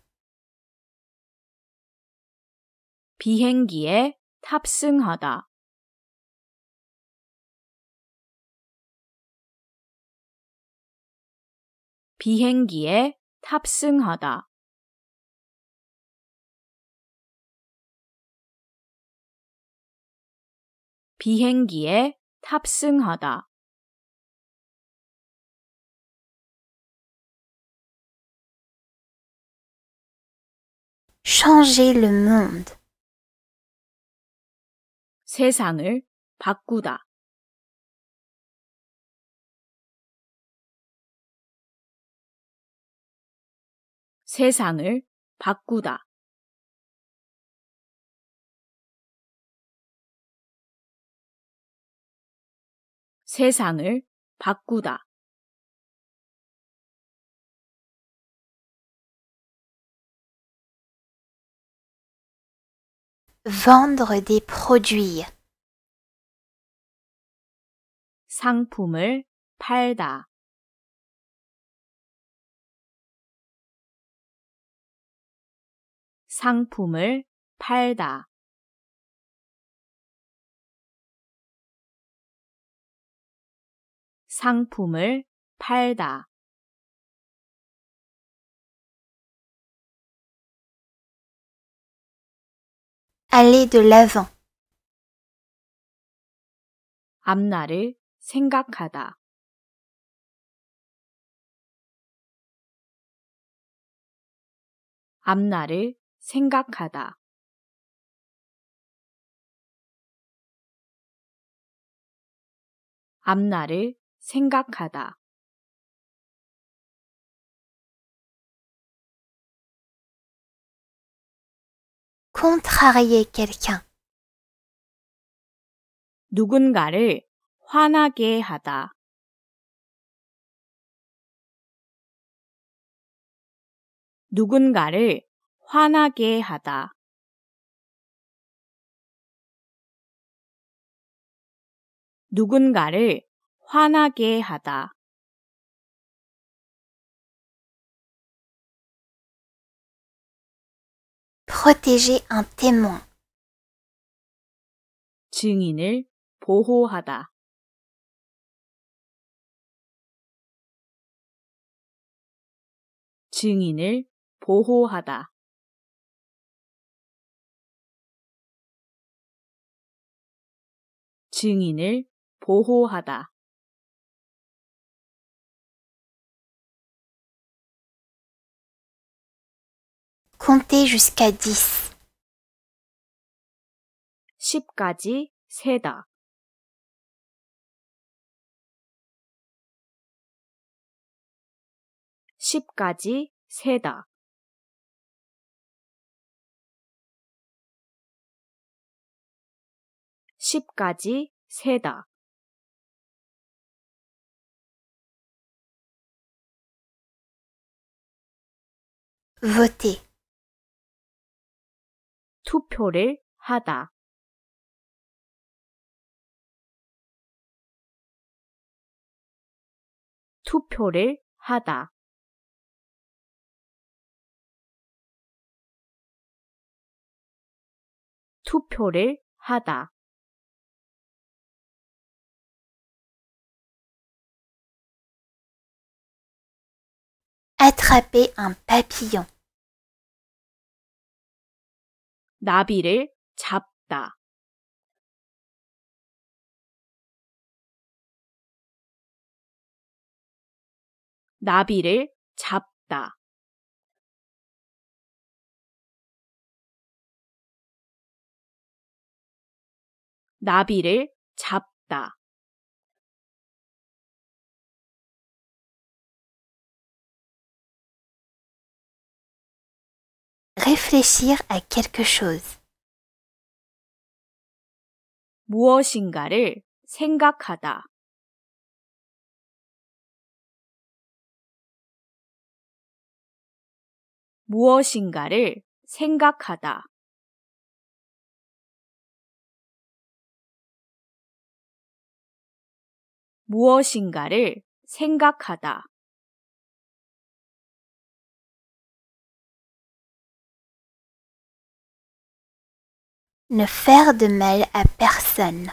비행기에 탑승하다. 비행기에 탑승하다. 비행기에 탑승하다. 세상을 바꾸다. 세상을 바꾸다. 세상을 바꾸다. vendre des produits 상품을 팔다 상품을 팔다 상품을 팔다. aller 앞날을 생각하다. 앞날을 생각하다. 앞날을 생각하다. 누군가를 화나게 하다. 누군가를 화나게 하다. 누군가를 화나게 하다. p r o t é g e 증인을 보호하다. 증인을 보호하다. 증인을 보호하다. Comptez jusqu'à 10. 10까지 세다. 십까지 세다. 십까지 세다. voter 투표를 하다. 투표를 하다. 투표를 하다. attraper un papillon. 나비를 잡다. 나비를 잡다. 나비를 잡다. réfléchir à quelque chose. 무엇인가를 생각하다. 무엇인가를 생각하다. 무엇인가를 생각하다. Ne faire de mal à personne.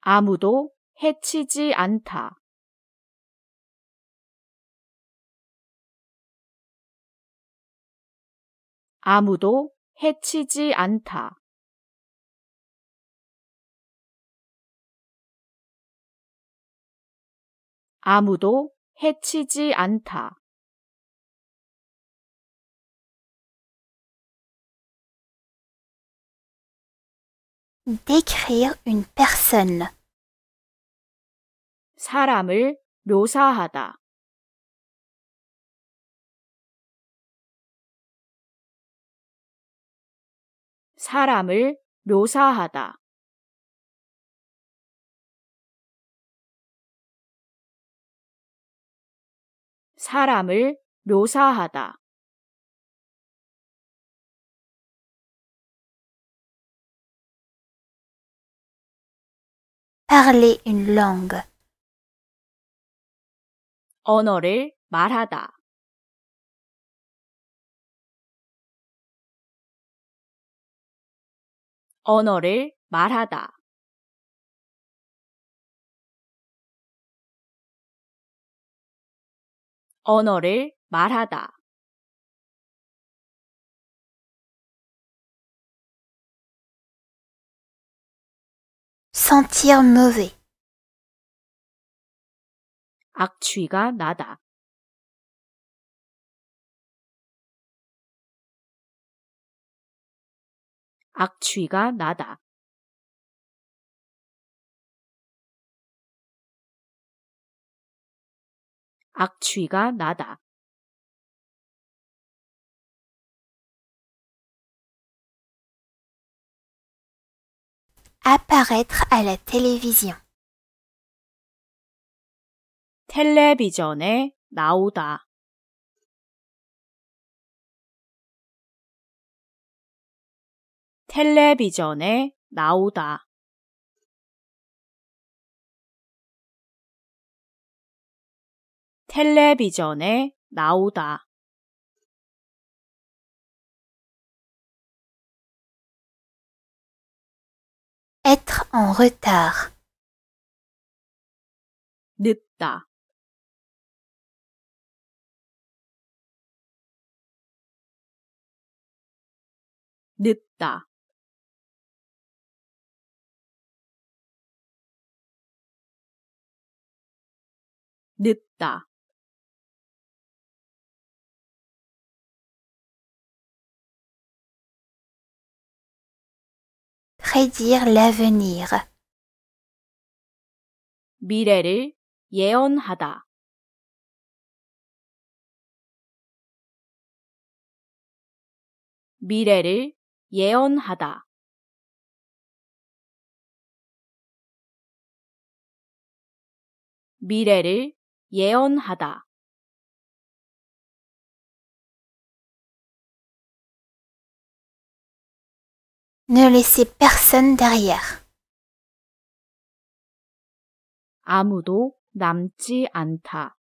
아무도 해치지 않다. 아무도 해치지 않다. 아무도 해치지 않다. Décrire une personne. 사람을 묘사하다. 사람을 묘사사하다 parler une langue. 언어를 말하다. 언어를 말하다. 언어를 말하다. sentir mauvais. 악취가 나다. 악취가 나다. 악취가 나다. apparaître à la télévision. 텔레비전에 나오다. 텔레비전에 나오다. 텔레비전에 나오다. Être en retard. N'est-ce pas? prédire l'avenir. 미래를 예언하다. 미래를 예언하다. 미래를 예언하다. Ne laissez personne derrière. 아무도 남지 않다.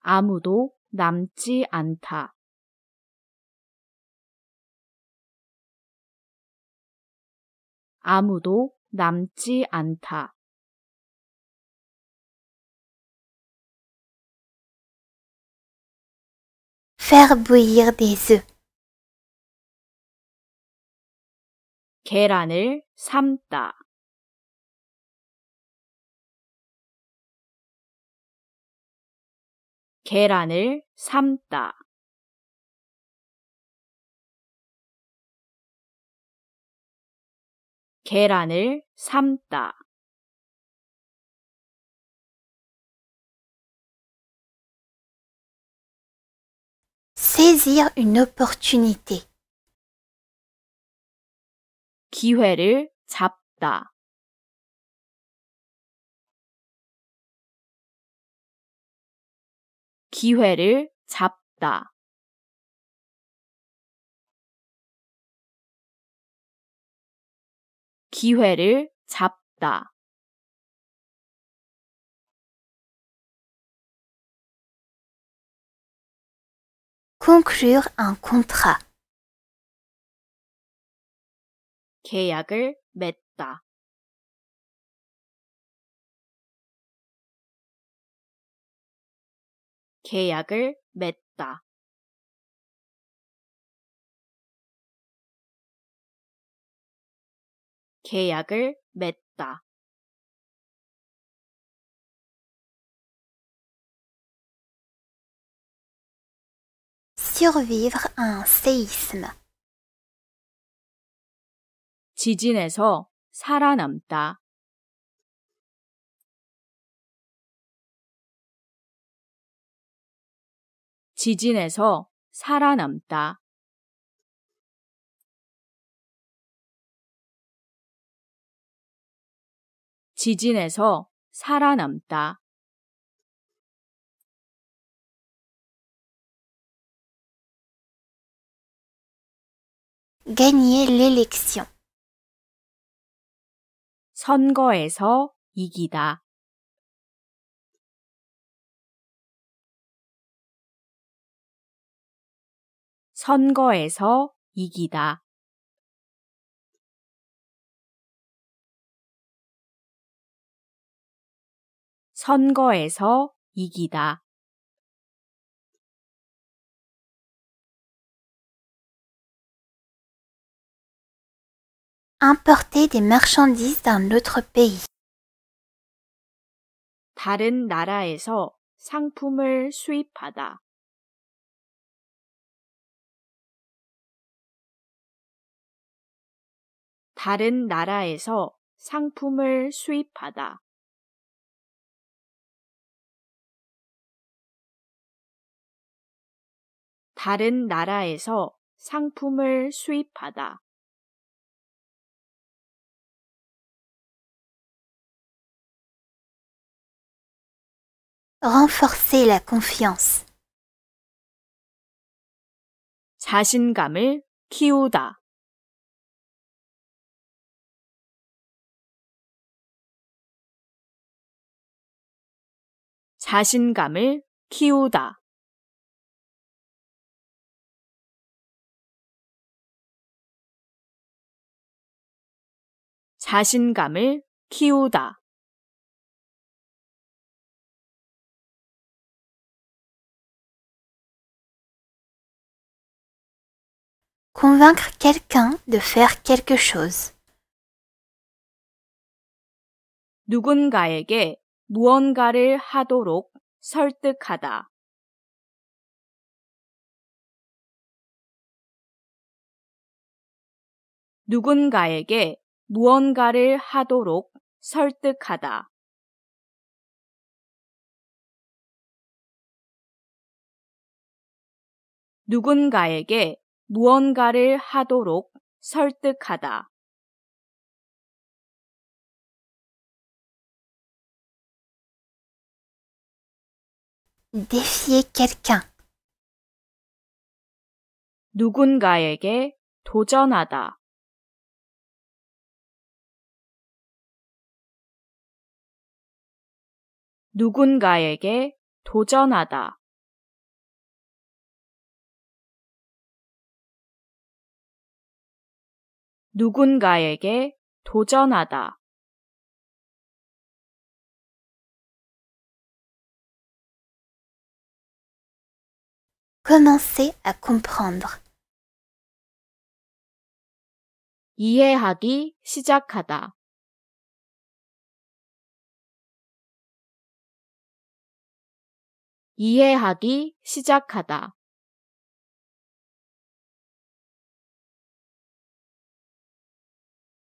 아무도 남지 않다. 아무도 남지 않다. faire bouillir des œufs. 계란을 삶다. 계란을 삶다. 계란을 삶다. saisir une opportunité. 기회를 잡다. 기회를 잡다. 기회를 잡다. conclure un contrat. 계약을 맺다. 계약을 맺다. 계약을 맺다. survivre à un séisme. 지진에서 살아남다. 지진에서 살아남다. 지진에서 살아남다. gagner l'élection. 선거에서 이기다. 선거에서 이기다. 선거에서 이기다. importer des marchandises d'un autre pays. 다른 나라에서 상품을 수입하다. 다른 나라에서 상품을 수입하다. renforcer la confiance. 자신감을 키우다. 자신감을 키우다. 자신감을 키우다. Convaincre quelqu'un de faire quelque chose. 누군가에게 무언가를 하도록 설득하다. 누군가에게 무언가를 하도록 설득하다. 누군가에게 무언가를 하도록 설득하다. 누군가에게 도전하다. 누군가에게 도전하다. 누군가에게 도전하다. Commencez à comprendre. 이해하기 시작하다. 이해하기 시작하다.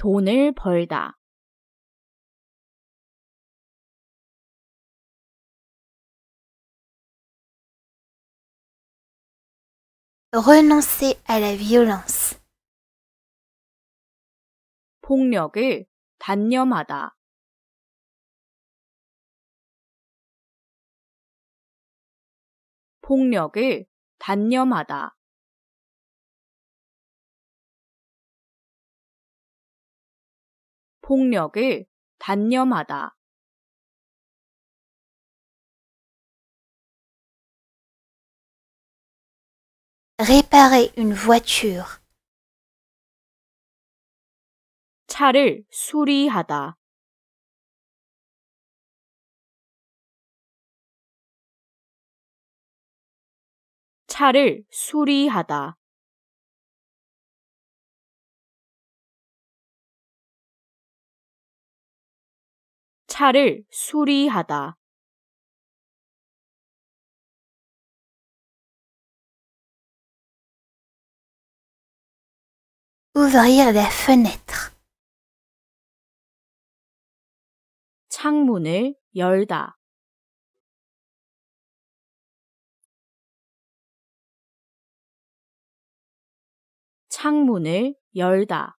돈을 벌다. renoncer à la violence. 폭력을 단념하다. 폭력을 단념하다. 폭력을 단념하다. réparer une voiture. 차를 수리하다. 차를 수리하다. Ouvrir a f e n ê t e 창문을 열다. 창문을 열다.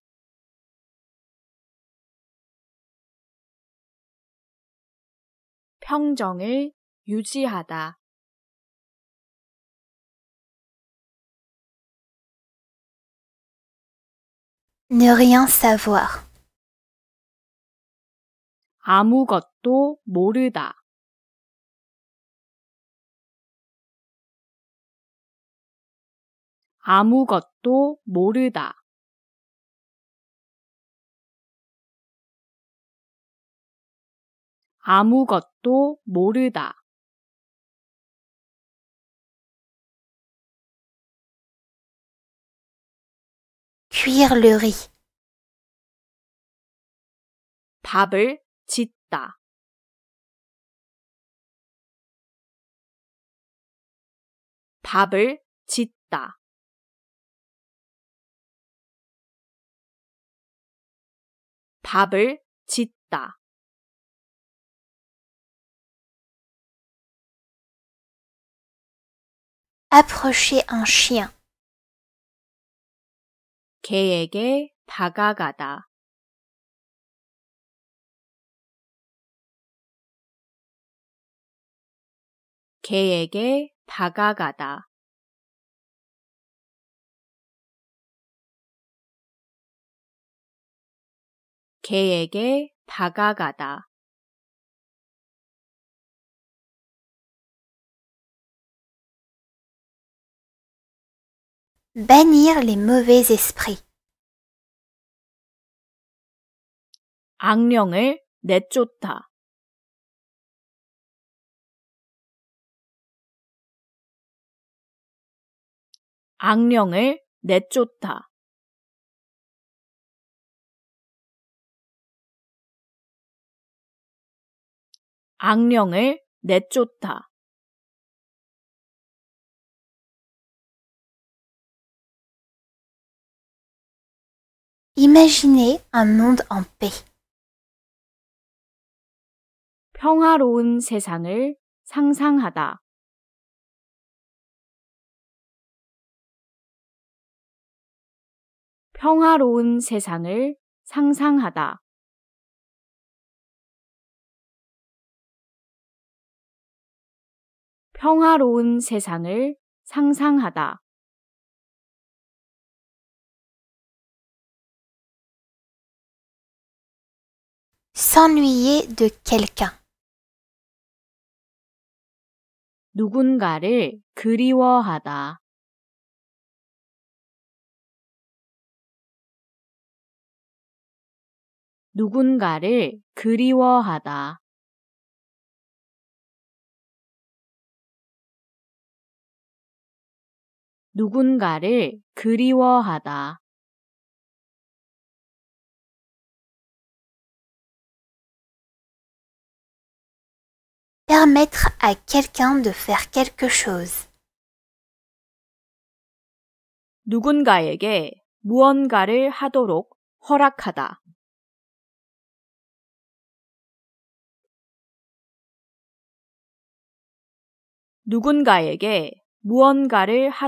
평정을 유지하다. 아무것도 모르다. 아무것도 모르다. 아무것도 모르다. cuire le r 밥을 짓다. 밥을 짓다. 밥을 짓다. approcher un chien. 개에게 다가가다. 개에게 다가가다. 개에게 다가가다. Bannir les mauvais esprits. 악령을 내쫓다. 악령을 내쫓다. 악령을 내쫓다. Imaginez un monde en paix. 평화로운 세상을 상상하다. 평화로운 세상을 상상하다. s'ennuyer de quelqu'un. 누군가를 그리워하다. 누군가를 그리워하다. 누군가를 그리워하다. Permettre à quelqu'un de faire quelque chose. 누군가에게 무언가를 하도록 허락하다. 누군가에게 무언가를 하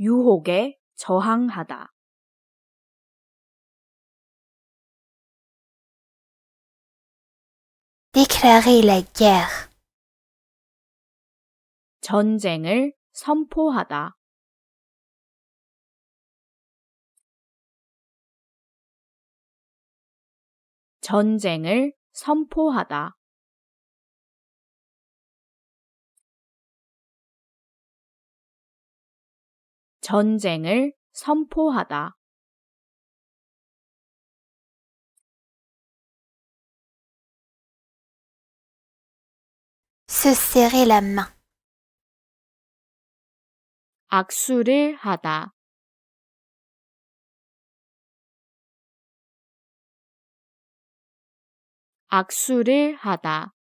유혹에 저항하다. déclarer la g e r r e 전쟁을 선포하다. 전쟁을 선포하다. 전쟁을 선포하다. se s e r 악수를 하다. 악수를 하다.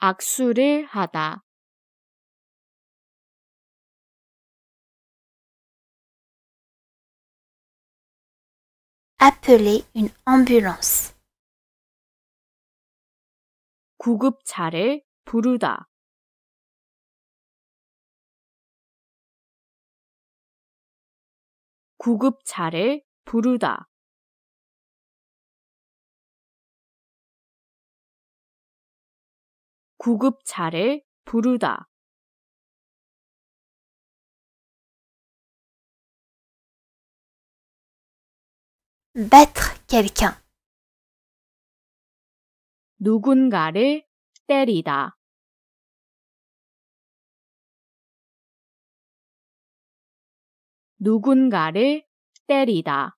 악수를 하다. 구급차를 부르다. 구급차를 부르다. 구급차를 부르다. 누군가를 때리다. 누군가를 때리다.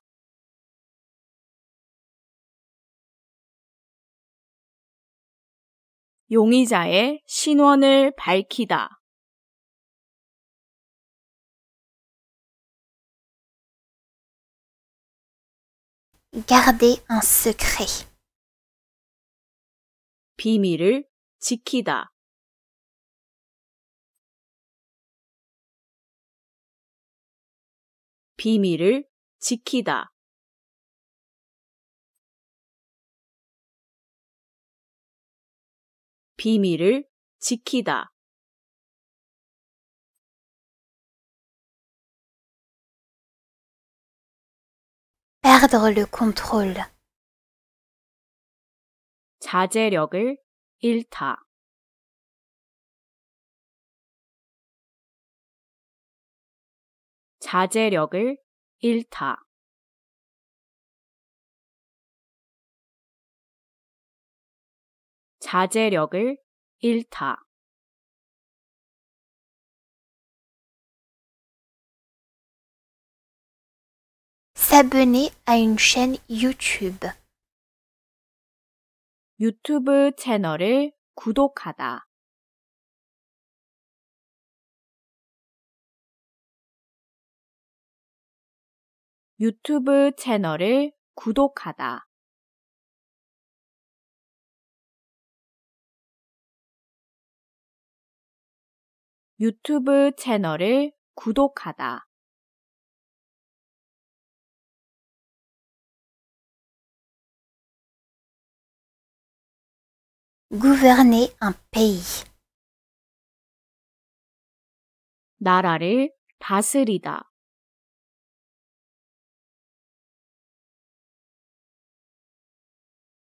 용의자의 신원을 밝히다. garder un s e r e t 비밀을 지키다. 비밀을 지키다. 비밀을 지키다. 자제력을 잃다. 자제력을 잃다. 자제력을 잃다. 유튜브 채널을 구독하다. 유튜브 채널을 구독하다. 유튜브 채널을 구독하다. 나라를 다스리다.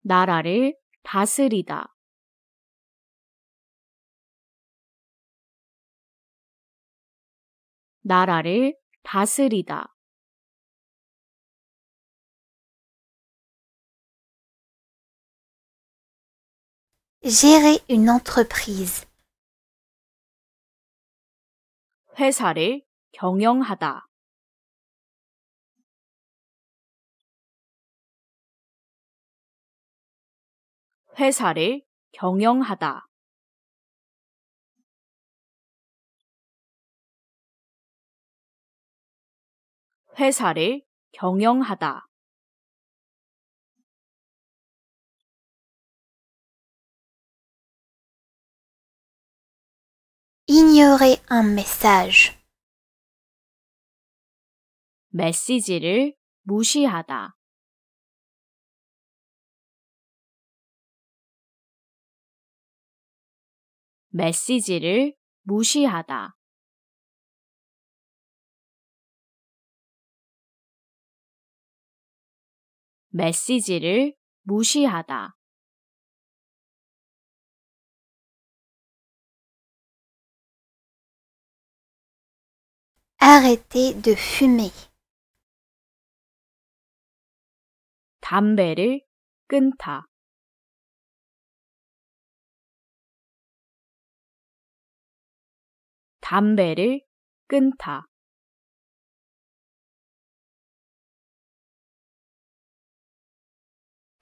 나라를 다스리다. 나라를 다스리다. Gérer une entreprise. 회사를 경영하다. 회사를 경영하다. 회사를 경영하다. i g n un message. 메시지를 무시하다. 메시지를 무시하다. 메시지를 무시하다. Arrêtez de f e r 담배를 끊다. 담배를 끊다.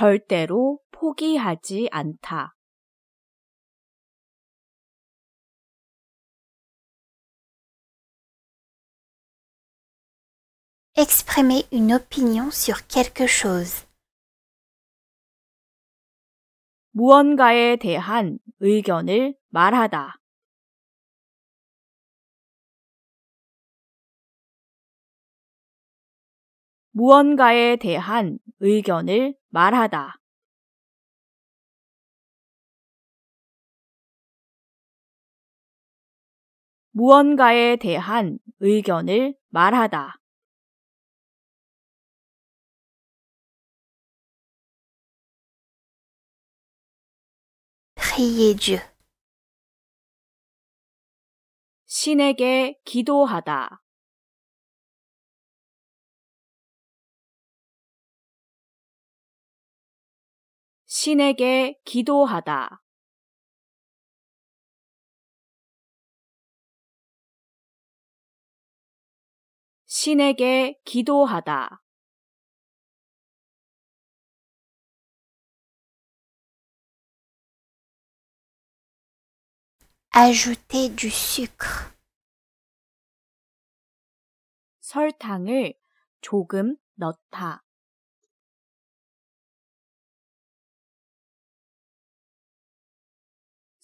절대로 포기하지 않다. Exprimer une opinion sur quelque chose. 무언가에 대한 의견을 말하다. 무언가에 대한 의견을 말하다. 무언가에 대한 의견을 말하다. 신에게 기도하다. 신에게 기도하다. 신에게 기도하다. 설탕을 조금 넣다.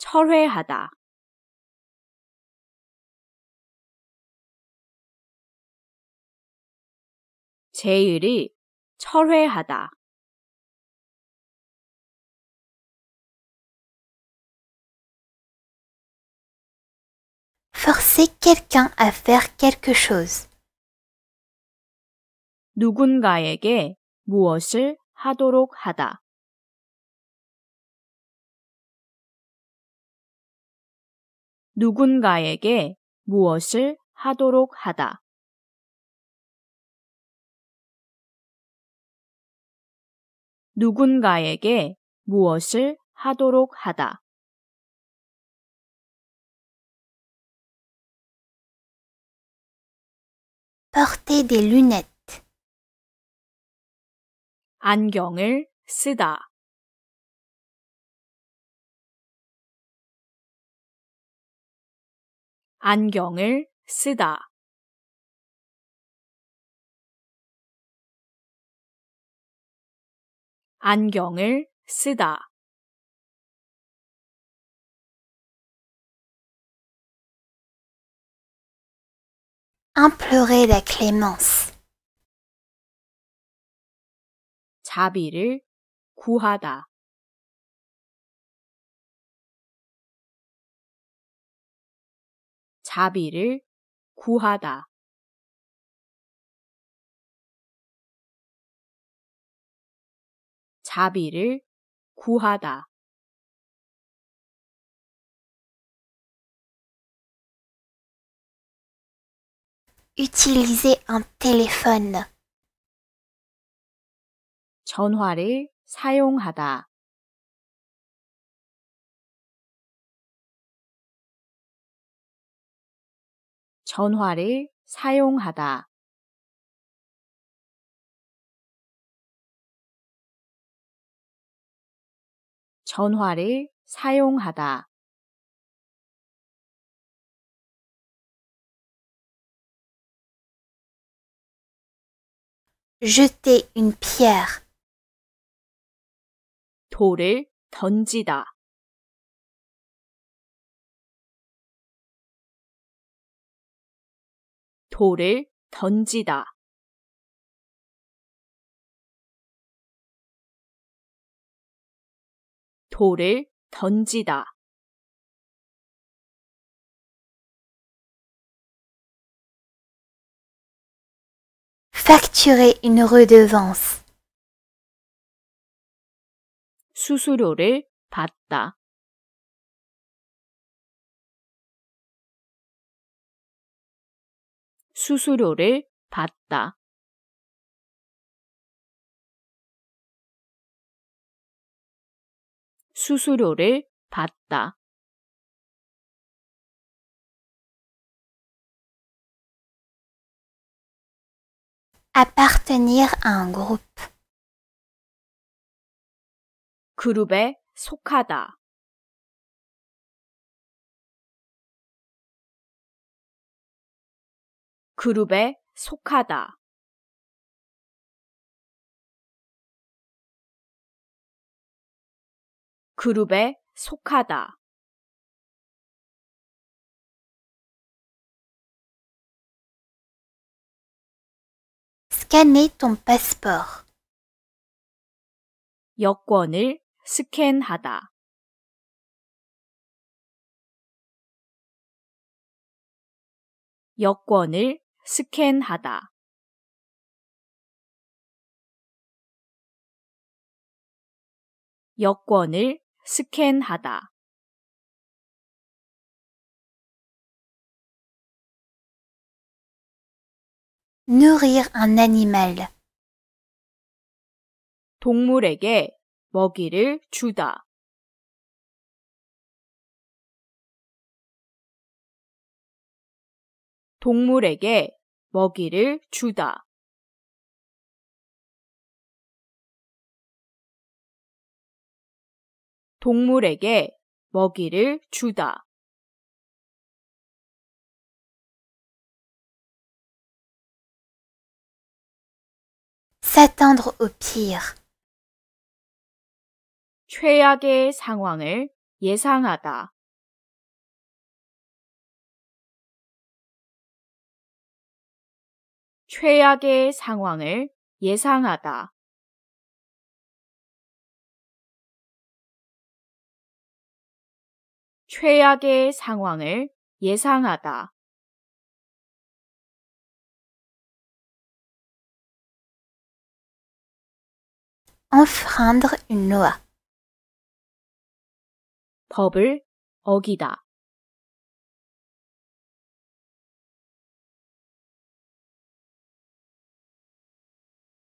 철회하다. 제일이 철회하다. forcer quelqu'un à faire quelque chose. 누군가에게 무엇을 하도록 하다. 누군가에게 무엇을 하도록 하다. 누군가에게 무엇을 하도록 하다. 안경을 쓰다 안경을 쓰다. 안경을 쓰다. implorer la clémence. 자비를 구하다. 자비를 구하다. 자비를 구하다. u t i l i s e 전화를 사용하다. 전화를 사용하다. 전화를 사용하다. jeter une pierre. 돌을 던지다. 돌을 던지다. 돌을 던지다. facturer une redevance. 수수료를 받다. 수수료를 받다. 수수료를 받다. appartenir à un groupe 그룹에 속하다 그룹에 속하다. 그룹에 속하다. s c a ton passeport. 여권을 스캔하다. 여권을 스캔하다. 여권을 스캔하다. 동물에게 먹이를 주다. 동물에게 먹이를 주다. 동물에게 먹이를 주다. 최악의 상황을 예상하다. 최악의 상황을 예상하다. 최악의 상황을 예상하다. 법을 어기다.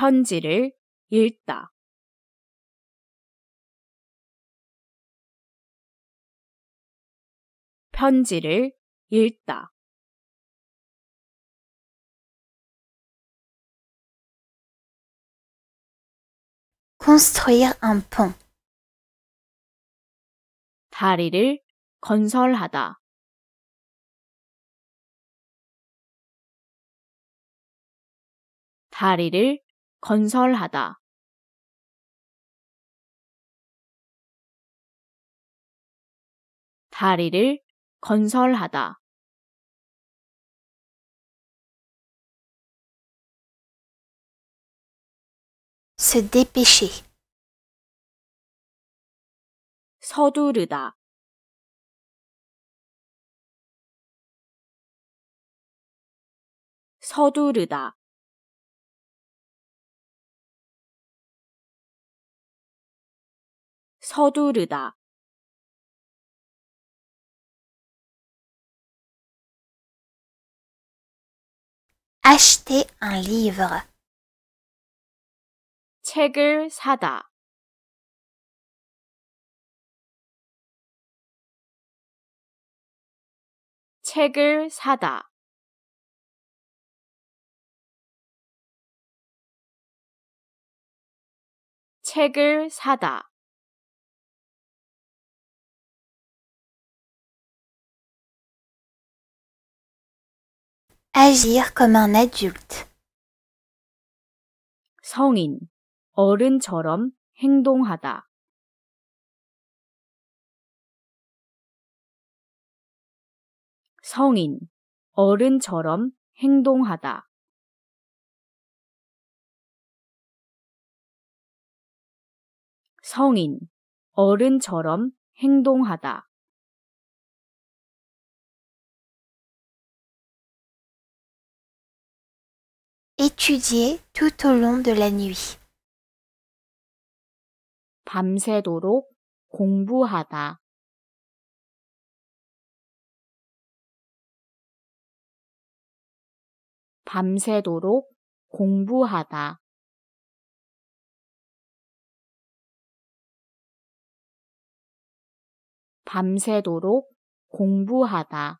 편지를 읽다. 편지를 읽다. 다리를 건설하다. 다리를 건설하다 다리를 건설하다 스디 d é 서두르다 서두르다 서두르다 a c h e 책을 사다 책을 사다 책을 사다 agir comme un adulte. 성인, 어른처럼 행동하다. 성인, 어른처럼 행동하다. 성인, 어른처럼 행동하다. étudié tout au long de la nuit. 밤새도록 공부하다. 밤새도록 공부하다. 밤새도록 공부하다.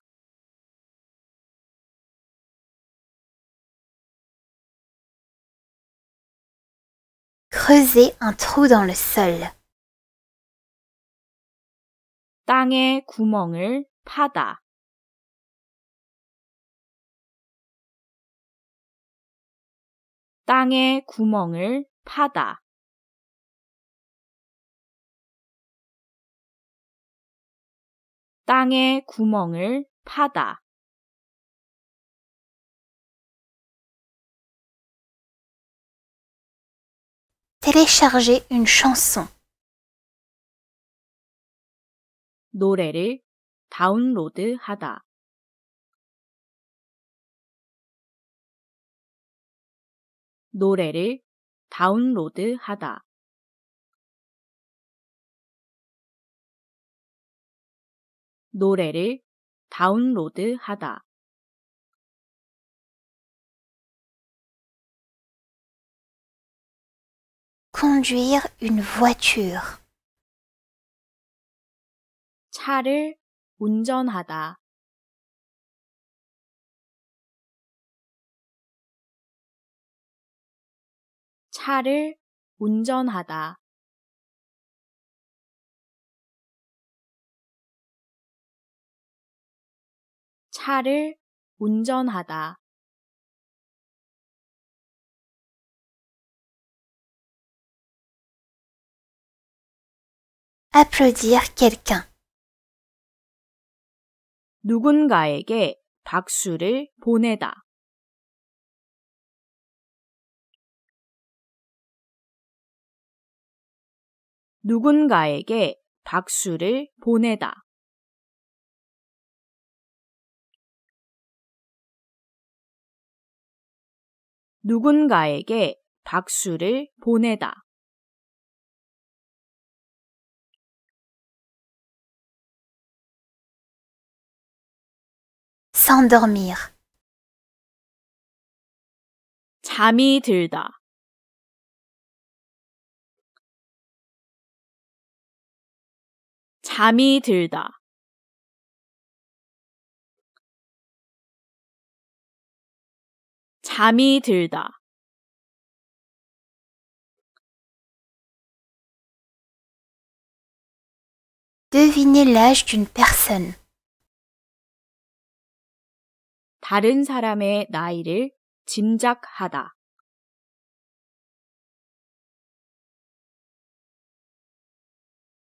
creuser un trou dans le sol. 땅에 구멍을 파다. 땅에 구멍을 파다. 땅에 구멍을 파다. télécharger une chanson. 노래를 다운로드하다. 노래를 다운로드하다. 노래를 다운로드하다. conduire une voiture. 차를 운전하다. 차를 운전하다. 차를 운전하다. applaudir quelqu'un. 누군가에게 박수를 보내다. 누군가에게 박수를 보내다. 누군가에게 박수를 보내다. s'endormir tami to da tami to da tami devinez l'âge d'une personne 다른 사람의 나이를 짐작하다.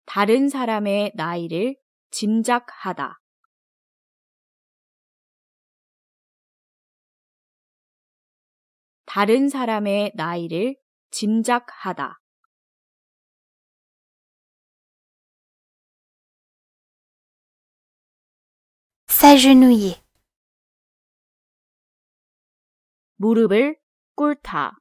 다른 사람의 나이를 짐작하다. 다른 사람의 나이를 짐작하다. s a g e 무릎을 꿇다.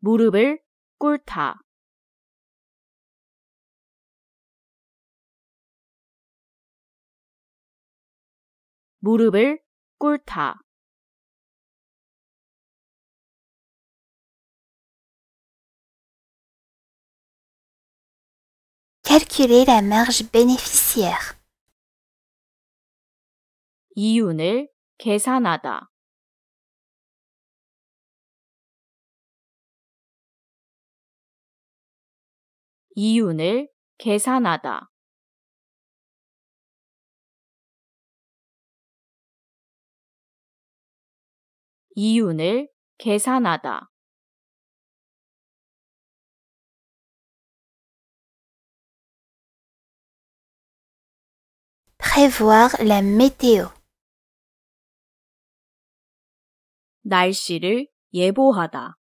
무릎을 꿇다. 무릎을 꿇다. calculer la marge bénéficiaire. 이윤을 계산하다. 이윤을 계산하다. 이윤을 계산하다. prévoir la météo. 날씨를 예보하다.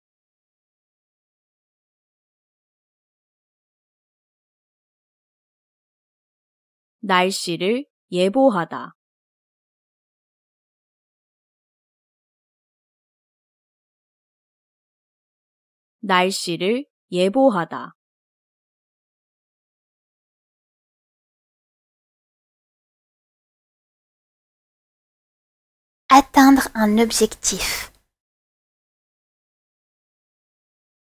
날씨를 예보하다. 날씨를 예보하다. atteindre un objectif.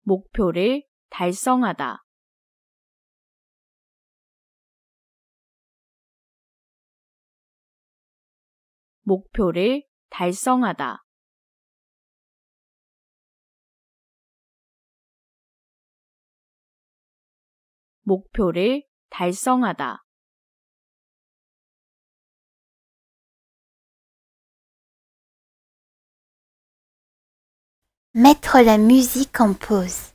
목표를 달성하다. 목표를 달성하다. 목표를 달성하다. Mettre la musique en pause.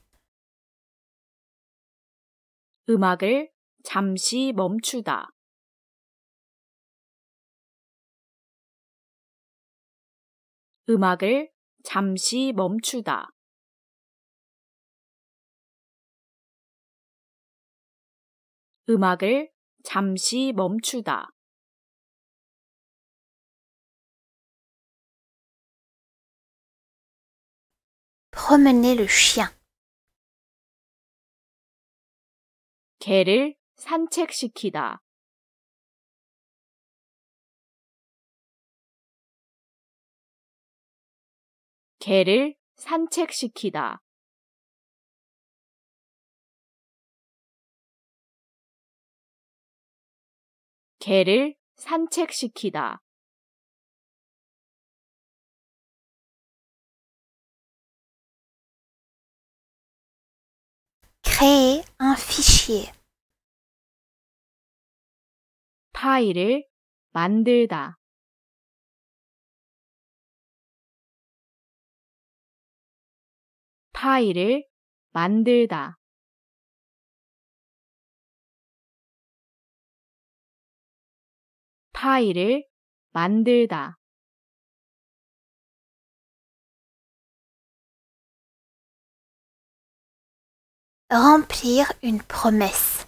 음악을 잠시 멈추다. 음악을 잠시 멈추다. 음악을 잠시 멈추다. Promener le chien. 개를 산책시키다. 개를 산책시키다. 개를 산책시키다. créer un fichier. 파일을 만들다. 파일을 만 파일을 만들다. remplir une promesse.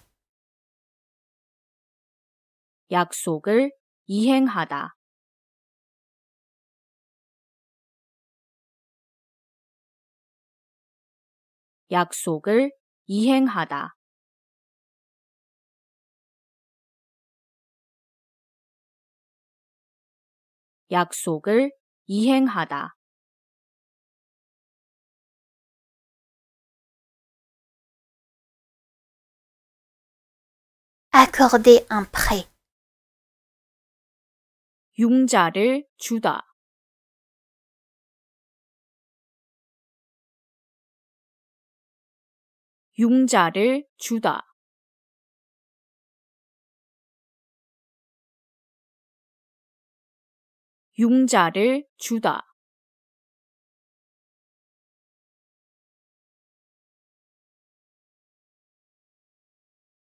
약속을 이행하다. 약속을 이행하다. 약속을 이행하다. accorder un prêt. 용자를 주다. 용자를 주다. 용자를 주다.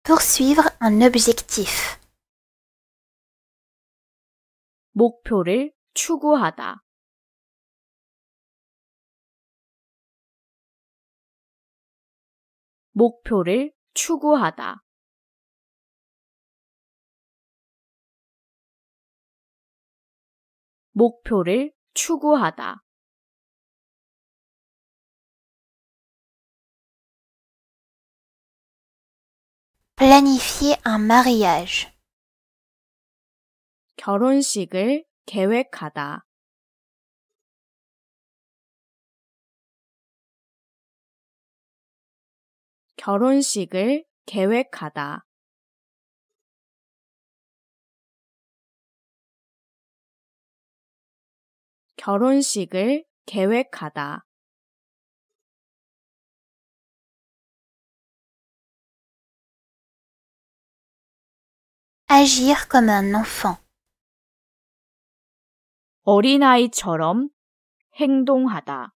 poursuivre un objectif. 목표를 추구하다. 목표를 추구하다. planifier un mariage. 결혼식을 계획하다. 결혼식을 계획하다. 결혼식을 계획하다. Agir comme un enfant. 어린아이처럼 행동하다.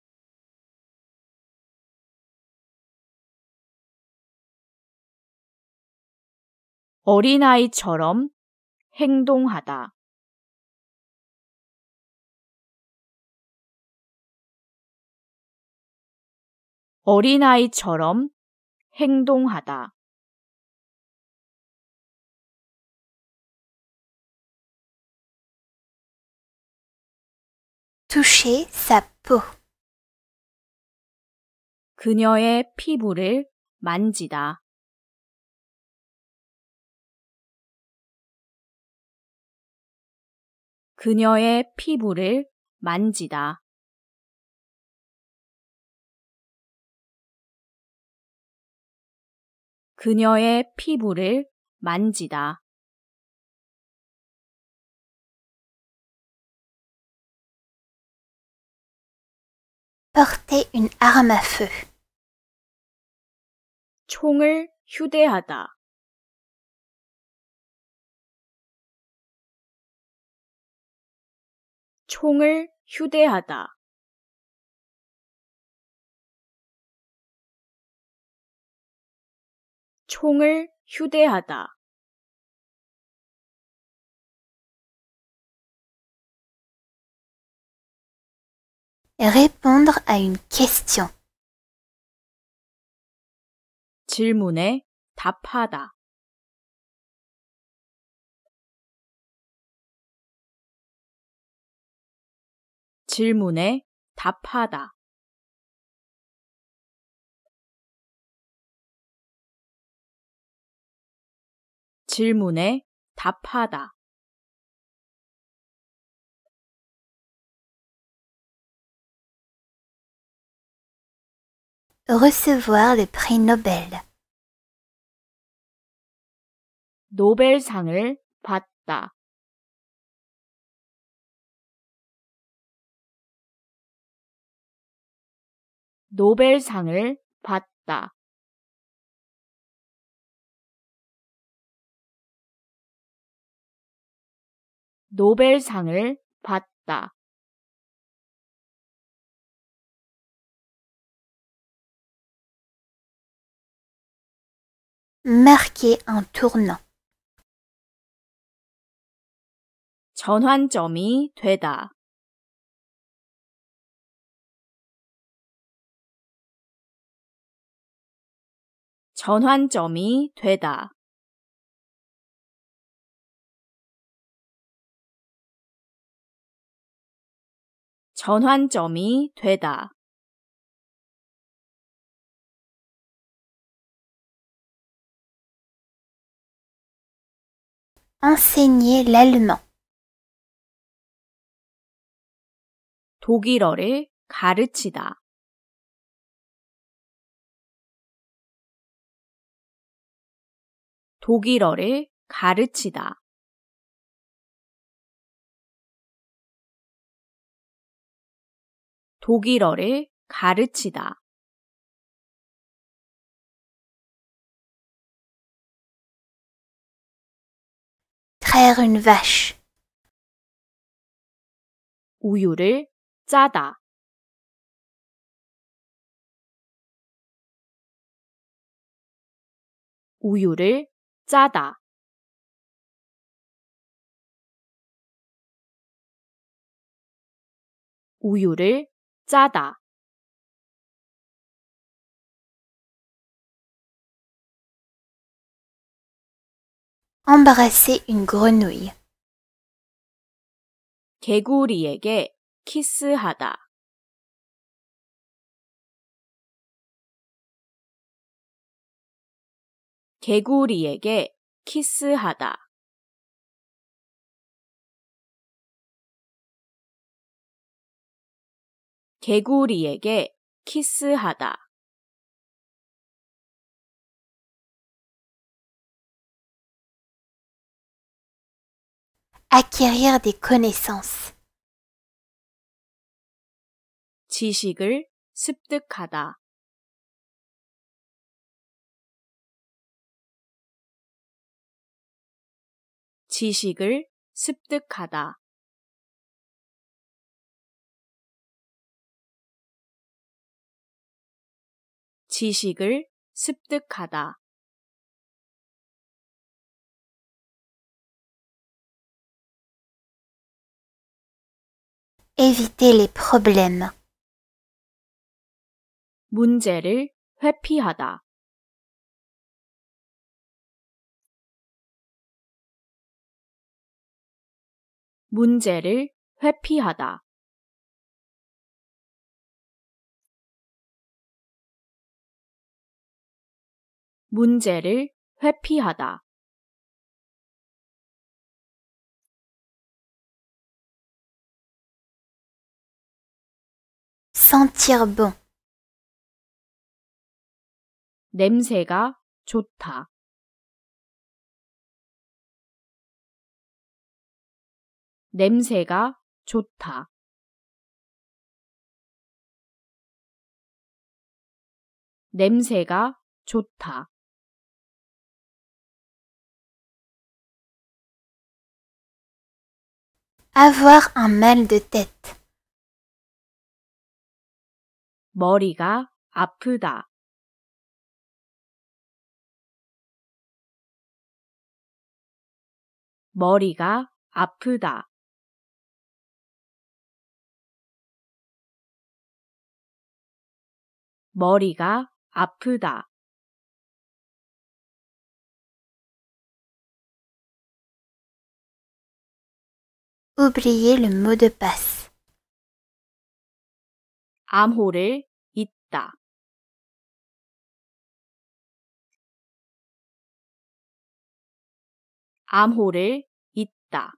어린아이처럼 행동하다. 어린아이처럼 행동하다. toucher sa peau. 그녀의 피부를 만지다. 그녀의 피부를 만지다. 그녀의 피부를 만지다. porter une arme à feu. 총을 휴대하다. 총을 휴대하다. 총을 휴대하다. répondre à une question. 질문에 답하다. 질문에 답하다. 질문에 답하다. recevoir le prix Nobel. 노벨상을 받다. 노벨상을 받다. 노벨상을 받다. marquer un tournant. 전환점이 되다. 전환점이 되다. 전환점이 되다. enseigner l'allemand. 독일어를 가르치다. 독일어를 가르치다. 독일어를 가르치다. faire une vache. 우유를 짜다. 우유를 짜다. 우유를 짜다. e m b r a s s e r une grenouille. 개구리에게 키스하다. 개구리에게 키스하다. 개구리에게 키스하다. acquérir des connaissances. 지식을 습득하다. 지식을 습득하다. 지식을 습득하다. éviter les problèmes. 문제를 회피하다. 문제를 회피하다. 문제를 회피하다. sentir bon. Demsega 좋다. Demsega jota. Demsega jota. Avoir un mal de tête. 머리가 아프다. 머리가 아프다. 머리가 아프다. Oubliez le mot de passe. 암호를 있다. 암호를 있다.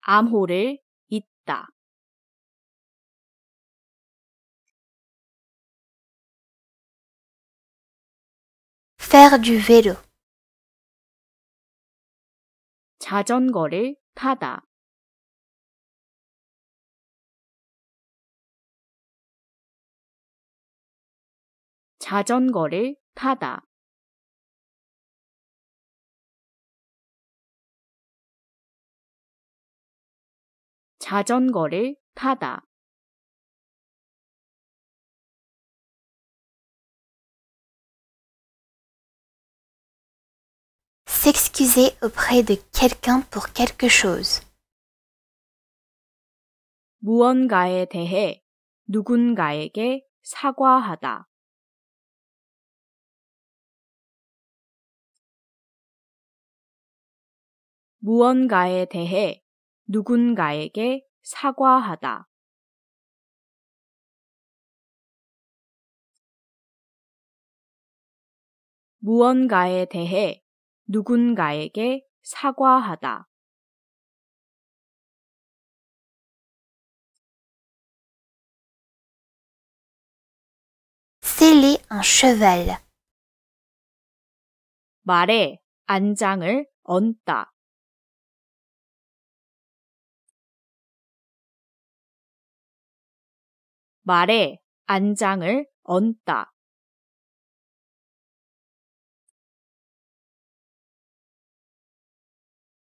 암호를 있다. 자전거를 타다. 자전거를 타다. 자전거를 타다. s'excuser auprès de quelqu'un pour quelque chose. 무언가에 대해 누군가에게 사과하다. 무언가에 대해 누군가에게 사과하다. 무언가에 대해 누군가에게 사과하다. 말에 안장을 얹다. 말에 안장을 얹다.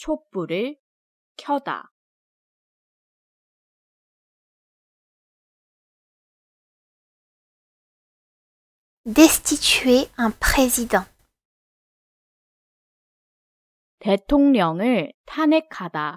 촛불을 켜다. destituer un président. 대통령을 탄핵하다.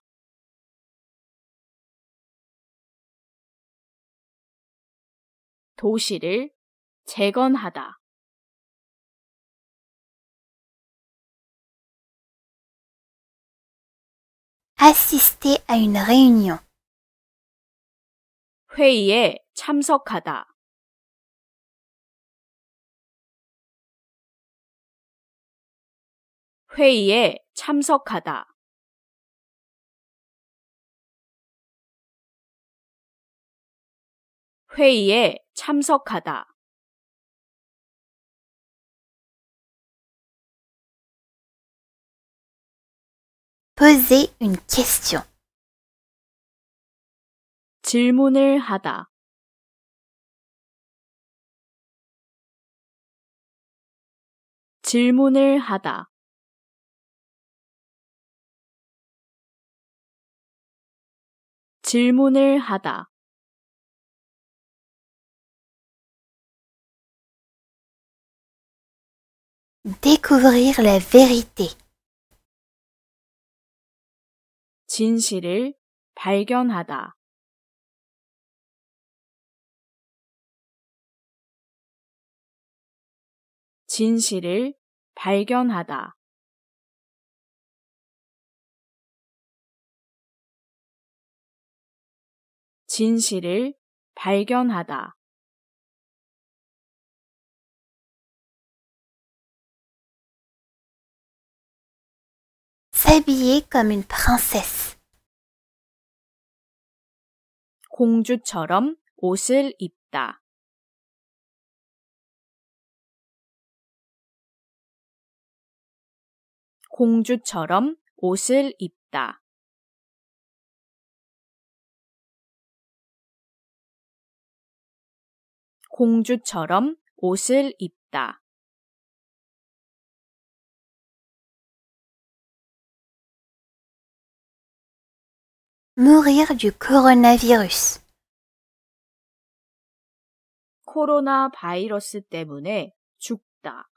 도시를 재건하다. a s s i à une réunion. 회의에 참석하다. 회의에 참석하다. 회의에 참석하다. poser 질문을 하다. 질문을 하다. 질문을 하다. découvrir la vérité. 진실을 발견하다. 진실을 발견하다. s'habiller comme une princesse. 공주처럼 옷을 입다. 공주처럼 옷을 입다. 공주처럼 옷을 입다. Mourir du coronavirus. 코로나 바이러스 때문에 죽다.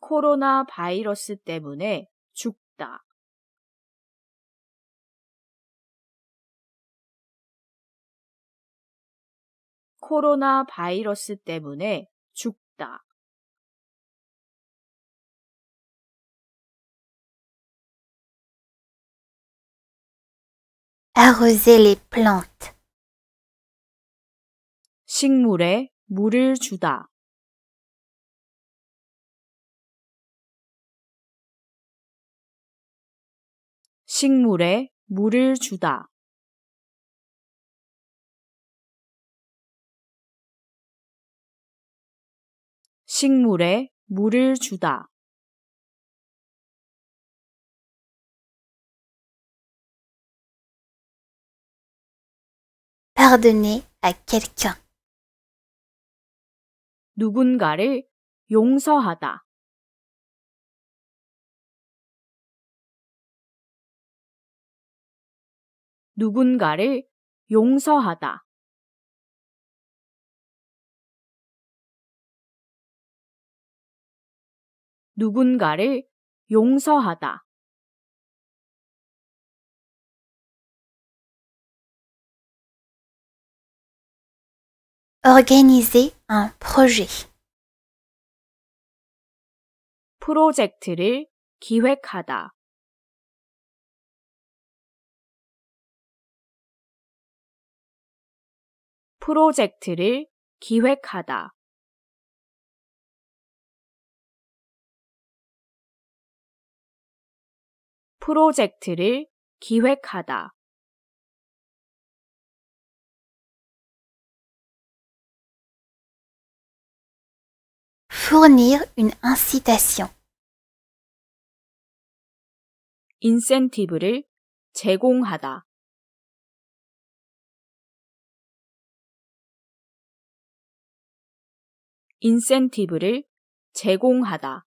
코로나 바이러스 때문에 죽다. 코로나 바이러스 때문에 죽다. arroser les plantes. 식물에 물을 주다. 식물에 물을 주다. 식물에 물을 주다. pardonner à quelqu'un. 누군가를 용서하다. 누군가를 용서하다. 누군가를 용서하다. organiser un projet. 프로젝트를 기획하다. 프로젝트를 기획하다. 프로젝트를 기획하다. Fournir une incitation. 인센티브를 제공하다. 인센티브를 제공하다.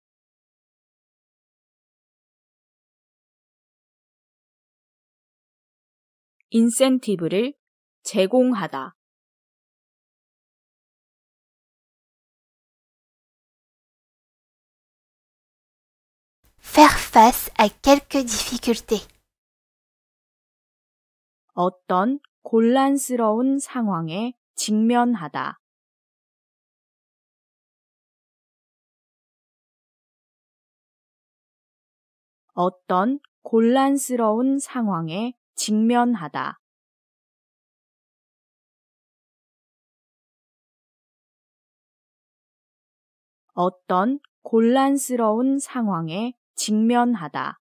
인센티브를 제공하다. faire face à quelques difficultés. 어떤 곤란스러운 상황에 직면하다. 직면하다.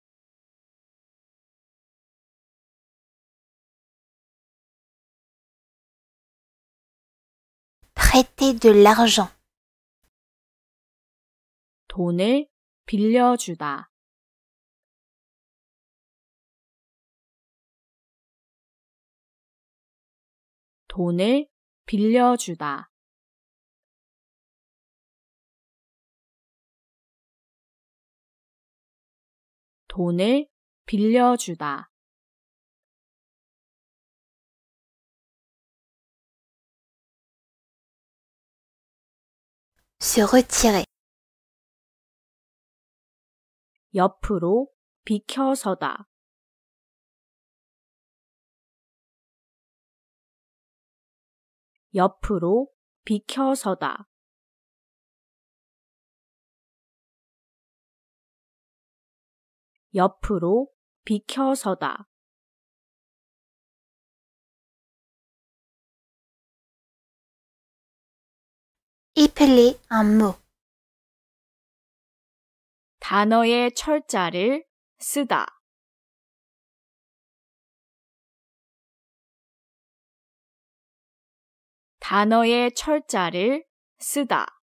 prêter de l a e n 돈을 빌려주다. 돈을 빌려주다. 옆으로 비켜서다. 옆으로 비켜서다. 옆으로 비켜서다. 이필리 안무 단어의 철자를 쓰다. 단어의 철자를 쓰다.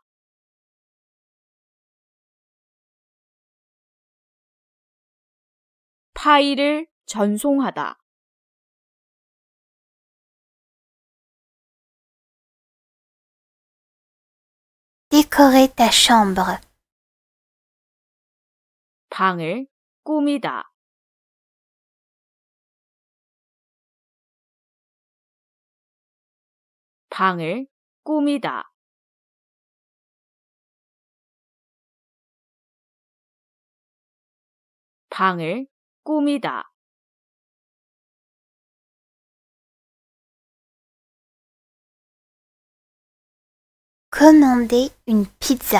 파일을 전송하다. d é c ta chambre. 방을 꾸미다. 방을 꾸미다. 방을 꿈이다. c o m une pizza.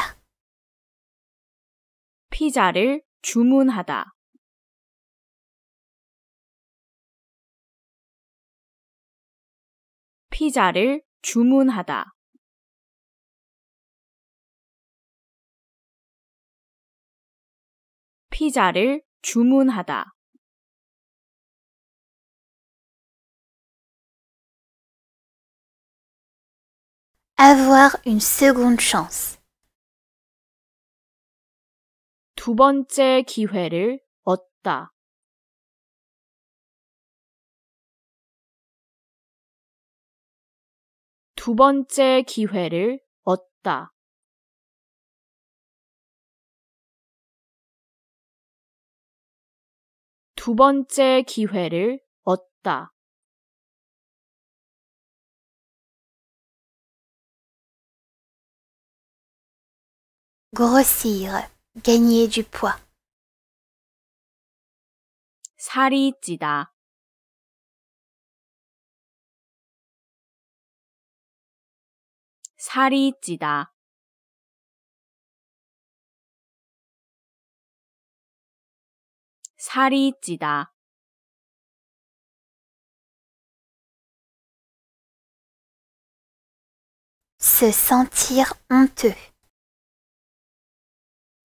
피자를 주문하다. 피자를 주문하다. 피자를 주문하다 avoir une seconde chance 두 번째 기회를 얻다 두 번째 기회를 얻다 두 번째 기회를 얻다. grossir, gagner du poids. 살이 찌다. 살이 찌다. 살이 찌다.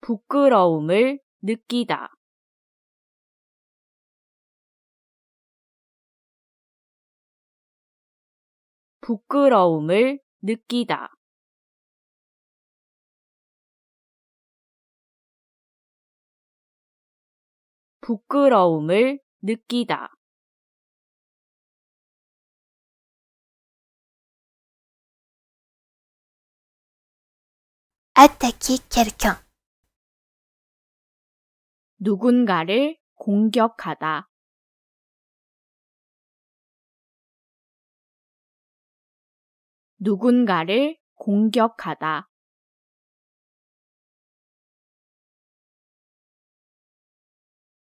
부끄러움을 느끼다. 부끄러움을 느끼다. 부끄러움을 느끼다. a t t a q u 누군가를 공격하다. 누군가를 공격하다.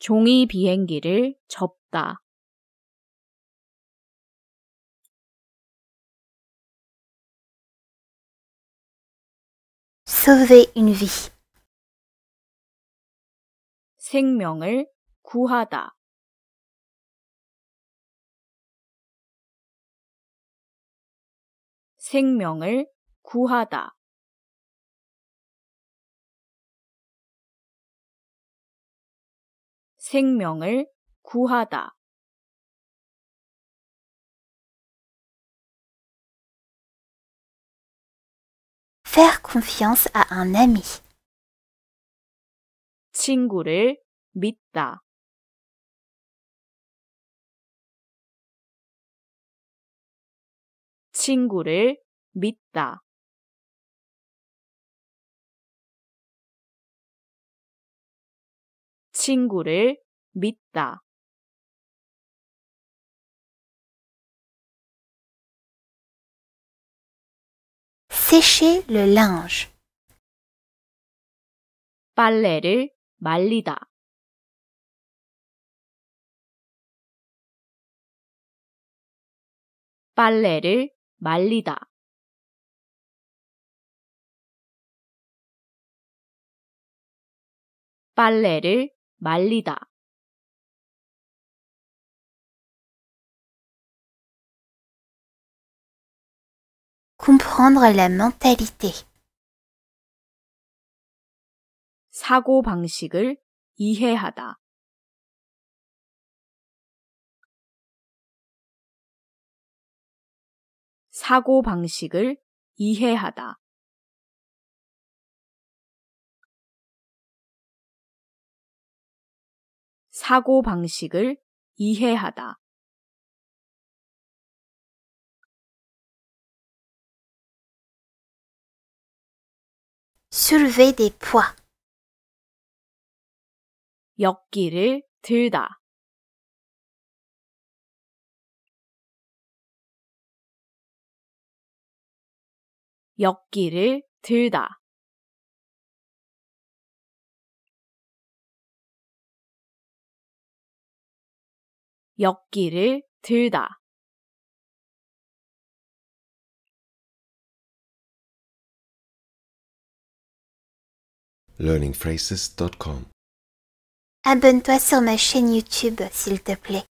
종이 비행기를 접다. sauver u i e 생 구하다. 구하다. 생명을 구하다. Faire confiance à un ami. 친구를 믿다. 친구를 믿다. 친구를 믿다. 빨래를 말리다. 빨래를 말리다. 빨래를 말리다 사고 방식을 이해하다 사고 방식을 이해하다 사고 방식을 이해하다. 역기를 들다. 역기를 들다. 역기를 들다. learningphrases.com Abonne-toi sur ma chaîne YouTube, s'il te plaît.